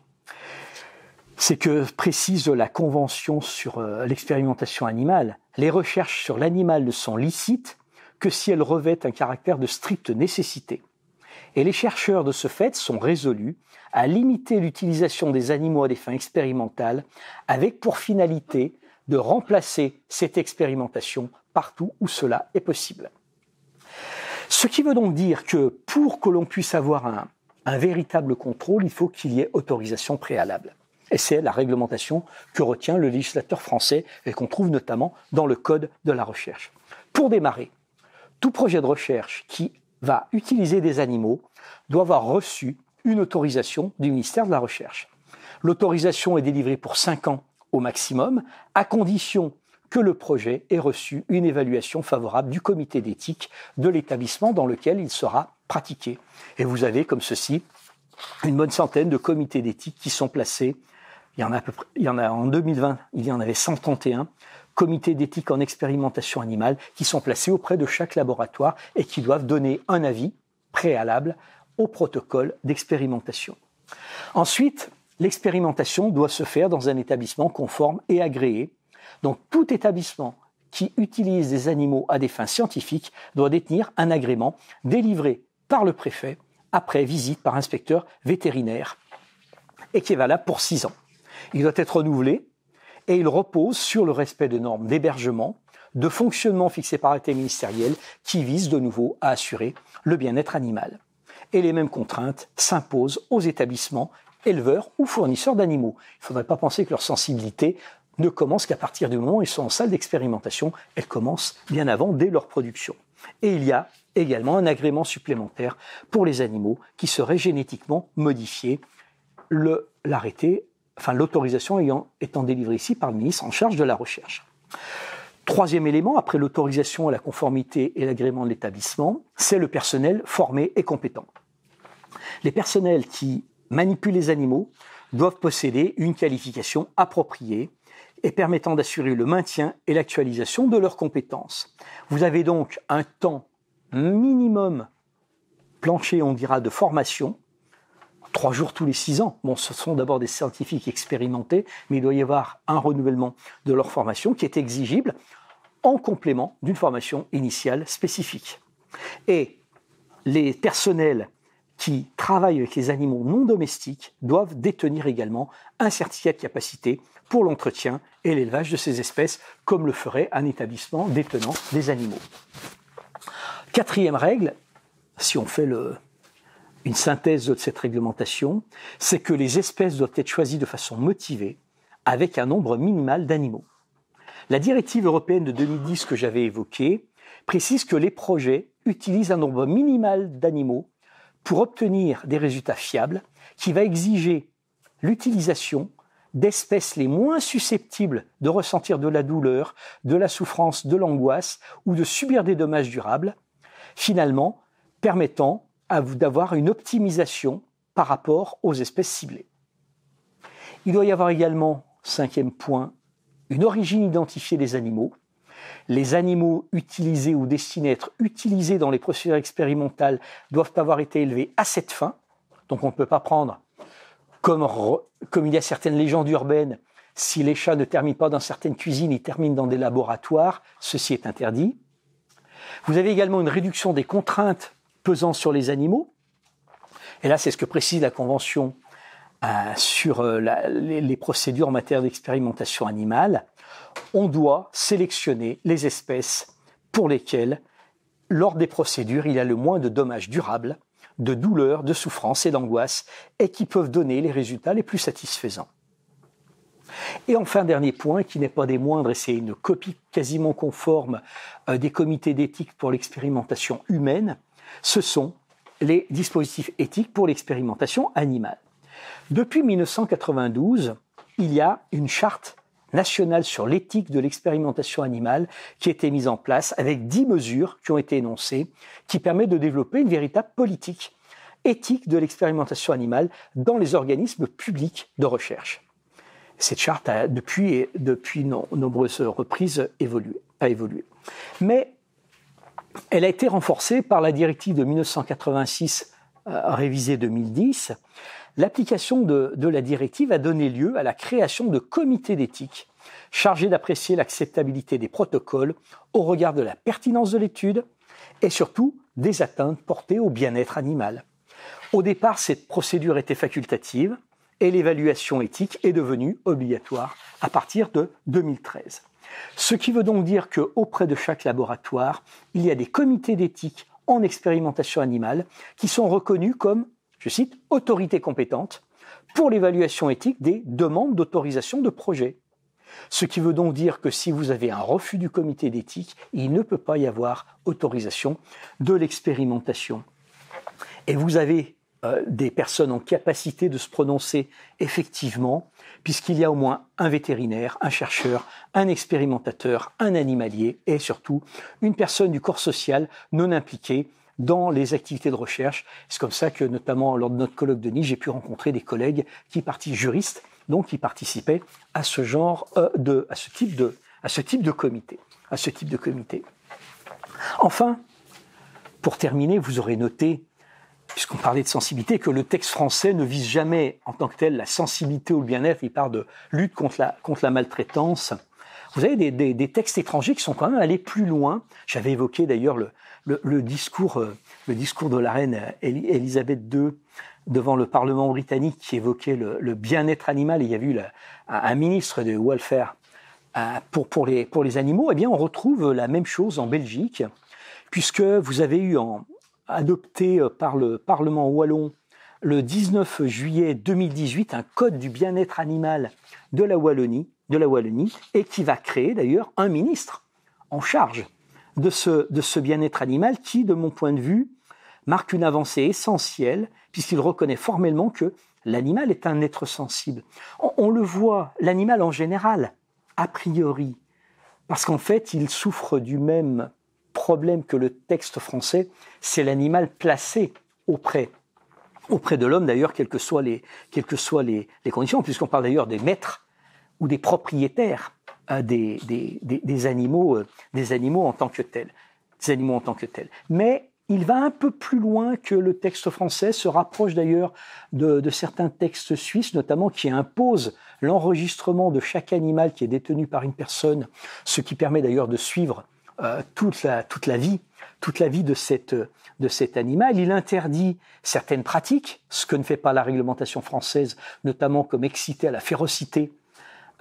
c'est que précise la Convention sur euh, l'expérimentation animale, les recherches sur l'animal ne sont licites que si elles revêtent un caractère de stricte nécessité. Et les chercheurs de ce fait sont résolus à limiter l'utilisation des animaux à des fins expérimentales avec pour finalité de remplacer cette expérimentation partout où cela est possible. Ce qui veut donc dire que pour que l'on puisse avoir un, un véritable contrôle, il faut qu'il y ait autorisation préalable et c'est la réglementation que retient le législateur français et qu'on trouve notamment dans le Code de la recherche. Pour démarrer, tout projet de recherche qui va utiliser des animaux doit avoir reçu une autorisation du ministère de la Recherche. L'autorisation est délivrée pour 5 ans au maximum, à condition que le projet ait reçu une évaluation favorable du comité d'éthique de l'établissement dans lequel il sera pratiqué. Et vous avez comme ceci une bonne centaine de comités d'éthique qui sont placés il y en a en en 2020, il y en avait 131 comités d'éthique en expérimentation animale qui sont placés auprès de chaque laboratoire et qui doivent donner un avis préalable au protocole d'expérimentation. Ensuite, l'expérimentation doit se faire dans un établissement conforme et agréé. Donc tout établissement qui utilise des animaux à des fins scientifiques doit détenir un agrément délivré par le préfet après visite par inspecteur vétérinaire et qui est valable pour six ans. Il doit être renouvelé et il repose sur le respect de normes d'hébergement, de fonctionnement fixées par arrêté ministériel qui vise de nouveau à assurer le bien-être animal. Et les mêmes contraintes s'imposent aux établissements éleveurs ou fournisseurs d'animaux. Il ne faudrait pas penser que leur sensibilité ne commence qu'à partir du moment où ils sont en salle d'expérimentation. Elle commence bien avant, dès leur production. Et il y a également un agrément supplémentaire pour les animaux qui seraient génétiquement modifiés. L'arrêté enfin l'autorisation ayant étant délivrée ici par le ministre en charge de la recherche. Troisième élément, après l'autorisation, à la conformité et l'agrément de l'établissement, c'est le personnel formé et compétent. Les personnels qui manipulent les animaux doivent posséder une qualification appropriée et permettant d'assurer le maintien et l'actualisation de leurs compétences. Vous avez donc un temps minimum plancher, on dira, de formation trois jours tous les six ans. Bon, ce sont d'abord des scientifiques expérimentés, mais il doit y avoir un renouvellement de leur formation qui est exigible en complément d'une formation initiale spécifique. Et les personnels qui travaillent avec les animaux non domestiques doivent détenir également un certificat de capacité pour l'entretien et l'élevage de ces espèces, comme le ferait un établissement détenant des animaux. Quatrième règle, si on fait le, une synthèse de cette réglementation, c'est que les espèces doivent être choisies de façon motivée, avec un nombre minimal d'animaux. La directive européenne de 2010 que j'avais évoquée précise que les projets utilisent un nombre minimal d'animaux pour obtenir des résultats fiables qui va exiger l'utilisation d'espèces les moins susceptibles de ressentir de la douleur, de la souffrance, de l'angoisse ou de subir des dommages durables, finalement permettant d'avoir une optimisation par rapport aux espèces ciblées. Il doit y avoir également, cinquième point, une origine identifiée des animaux. Les animaux utilisés ou destinés à être utilisés dans les procédures expérimentales doivent avoir été élevés à cette fin. Donc on ne peut pas prendre, comme, comme il y a certaines légendes urbaines, si les chats ne terminent pas dans certaines cuisines, ils terminent dans des laboratoires. Ceci est interdit. Vous avez également une réduction des contraintes pesant sur les animaux. Et là, c'est ce que précise la Convention euh, sur euh, les, procédures en matière d'expérimentation animale. On doit sélectionner les espèces pour lesquelles, lors des procédures, il y a le moins de dommages durables, de douleurs, de souffrances et d'angoisses, et qui peuvent donner les résultats les plus satisfaisants. Et enfin, dernier point, qui n'est pas des moindres, et c'est une copie quasiment conforme euh, des comités d'éthique pour l'expérimentation humaine, ce sont les dispositifs éthiques pour l'expérimentation animale. Depuis 1992, il y a une charte nationale sur l'éthique de l'expérimentation animale qui a été mise en place avec dix mesures qui ont été énoncées, qui permettent de développer une véritable politique éthique de l'expérimentation animale dans les organismes publics de recherche. Cette charte a depuis, depuis nombreuses reprises évolué, a évolué. Mais elle a été renforcée par la directive de 1986 euh, révisée 2010. L'application de, de la directive a donné lieu à la création de comités d'éthique chargés d'apprécier l'acceptabilité des protocoles au regard de la pertinence de l'étude et surtout des atteintes portées au bien-être animal. Au départ, cette procédure était facultative et l'évaluation éthique est devenue obligatoire à partir de 2013. Ce qui veut donc dire qu'auprès de chaque laboratoire, il y a des comités d'éthique en expérimentation animale qui sont reconnus comme, je cite, autorités compétentes pour l'évaluation éthique des demandes d'autorisation de projet. Ce qui veut donc dire que si vous avez un refus du comité d'éthique, il ne peut pas y avoir autorisation de l'expérimentation. Et vous avez euh, des personnes en capacité de se prononcer effectivement, puisqu'il y a au moins un vétérinaire, un chercheur, un expérimentateur, un animalier et surtout une personne du corps social non impliquée dans les activités de recherche. C'est comme ça que, notamment lors de notre colloque de Nice, j'ai pu rencontrer des collègues qui partent juristes, donc qui participaient à ce genre euh, de, à ce type de, à ce type de comité, à ce type de comité. Enfin, pour terminer, vous aurez noté puisqu'on parlait de sensibilité, que le texte français ne vise jamais en tant que tel la sensibilité ou le bien-être, il parle de lutte contre la, contre la maltraitance. Vous avez des, des, des, textes étrangers qui sont quand même allés plus loin. J'avais évoqué d'ailleurs le, le, le, discours, euh, le discours de la reine Elisabeth II devant le Parlement britannique qui évoquait le, le bien-être animal. Et il y a eu la, un ministre de welfare euh, pour, pour, les, pour les animaux. Eh bien, on retrouve la même chose en Belgique, puisque vous avez eu en, adopté euh, par le Parlement wallon le 19 juillet 2018 un code du bien-être animal de la Wallonie, de la Wallonie, et qui va créer d'ailleurs un ministre en charge de ce, de ce bien-être animal qui, de mon point de vue, marque une avancée essentielle puisqu'il reconnaît formellement que l'animal est un être sensible. On, on le voit, l'animal en général, a priori, parce qu'en fait, il souffre du même problème que le texte français, c'est l'animal placé auprès de l'homme d'ailleurs, quelles que soient les, quelles que soient les, conditions, puisqu'on parle d'ailleurs des maîtres ou des propriétaires hein, euh, des, animaux, en tant que tels, des animaux en tant que tels. Mais il va un peu plus loin que le texte français, se rapproche d'ailleurs de certains textes suisses, notamment qui imposent l'enregistrement de chaque animal qui est détenu par une personne, ce qui permet d'ailleurs de suivre euh, toute, la, toute la vie, toute la vie de, cette, de cet animal. Il interdit certaines pratiques, ce que ne fait pas la réglementation française, notamment comme exciter à la férocité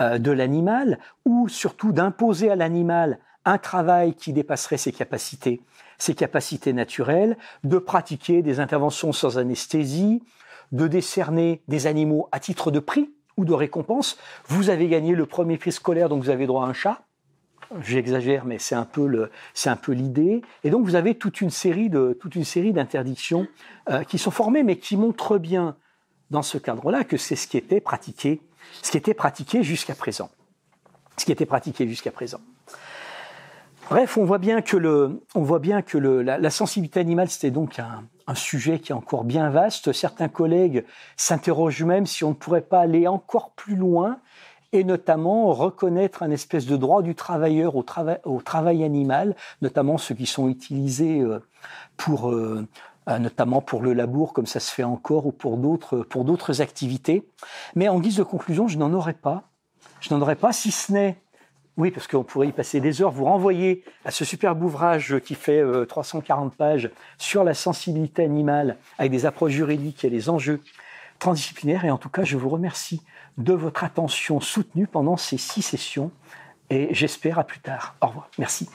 euh, de l'animal, ou surtout d'imposer à l'animal un travail qui dépasserait ses capacités, ses capacités naturelles, de pratiquer des interventions sans anesthésie, de décerner des animaux à titre de prix ou de récompense. Vous avez gagné le premier prix scolaire, donc vous avez droit à un chat j'exagère, mais c'est un peu l'idée. Et donc vous avez toute une série toute une série d'interdictions euh, qui sont formées, mais qui montrent bien dans ce cadre-là que c'est ce qui était pratiqué, ce qui était pratiqué jusqu'à présent, ce qui était pratiqué jusqu'à présent. Bref, on voit bien que on voit bien que la, sensibilité animale, c'était donc un sujet qui est encore bien vaste. Certains collègues s'interrogent même si on ne pourrait pas aller encore plus loin et notamment reconnaître un espèce de droit du travailleur au, travail au travail animal, notamment ceux qui sont utilisés euh, pour euh, euh, notamment pour le labour comme ça se fait encore ou pour d'autres pour d'autres activités. Mais en guise de conclusion, je n'en aurais pas. Je n'en aurais pas si ce n'est oui, parce qu'on pourrait y passer des heures, vous renvoyer à ce superbe ouvrage qui fait 340 pages sur la sensibilité animale avec des approches juridiques et les enjeux transdisciplinaires. Et en tout cas, je vous remercie de votre attention soutenue pendant ces six sessions et j'espère à plus tard. Au revoir. Merci.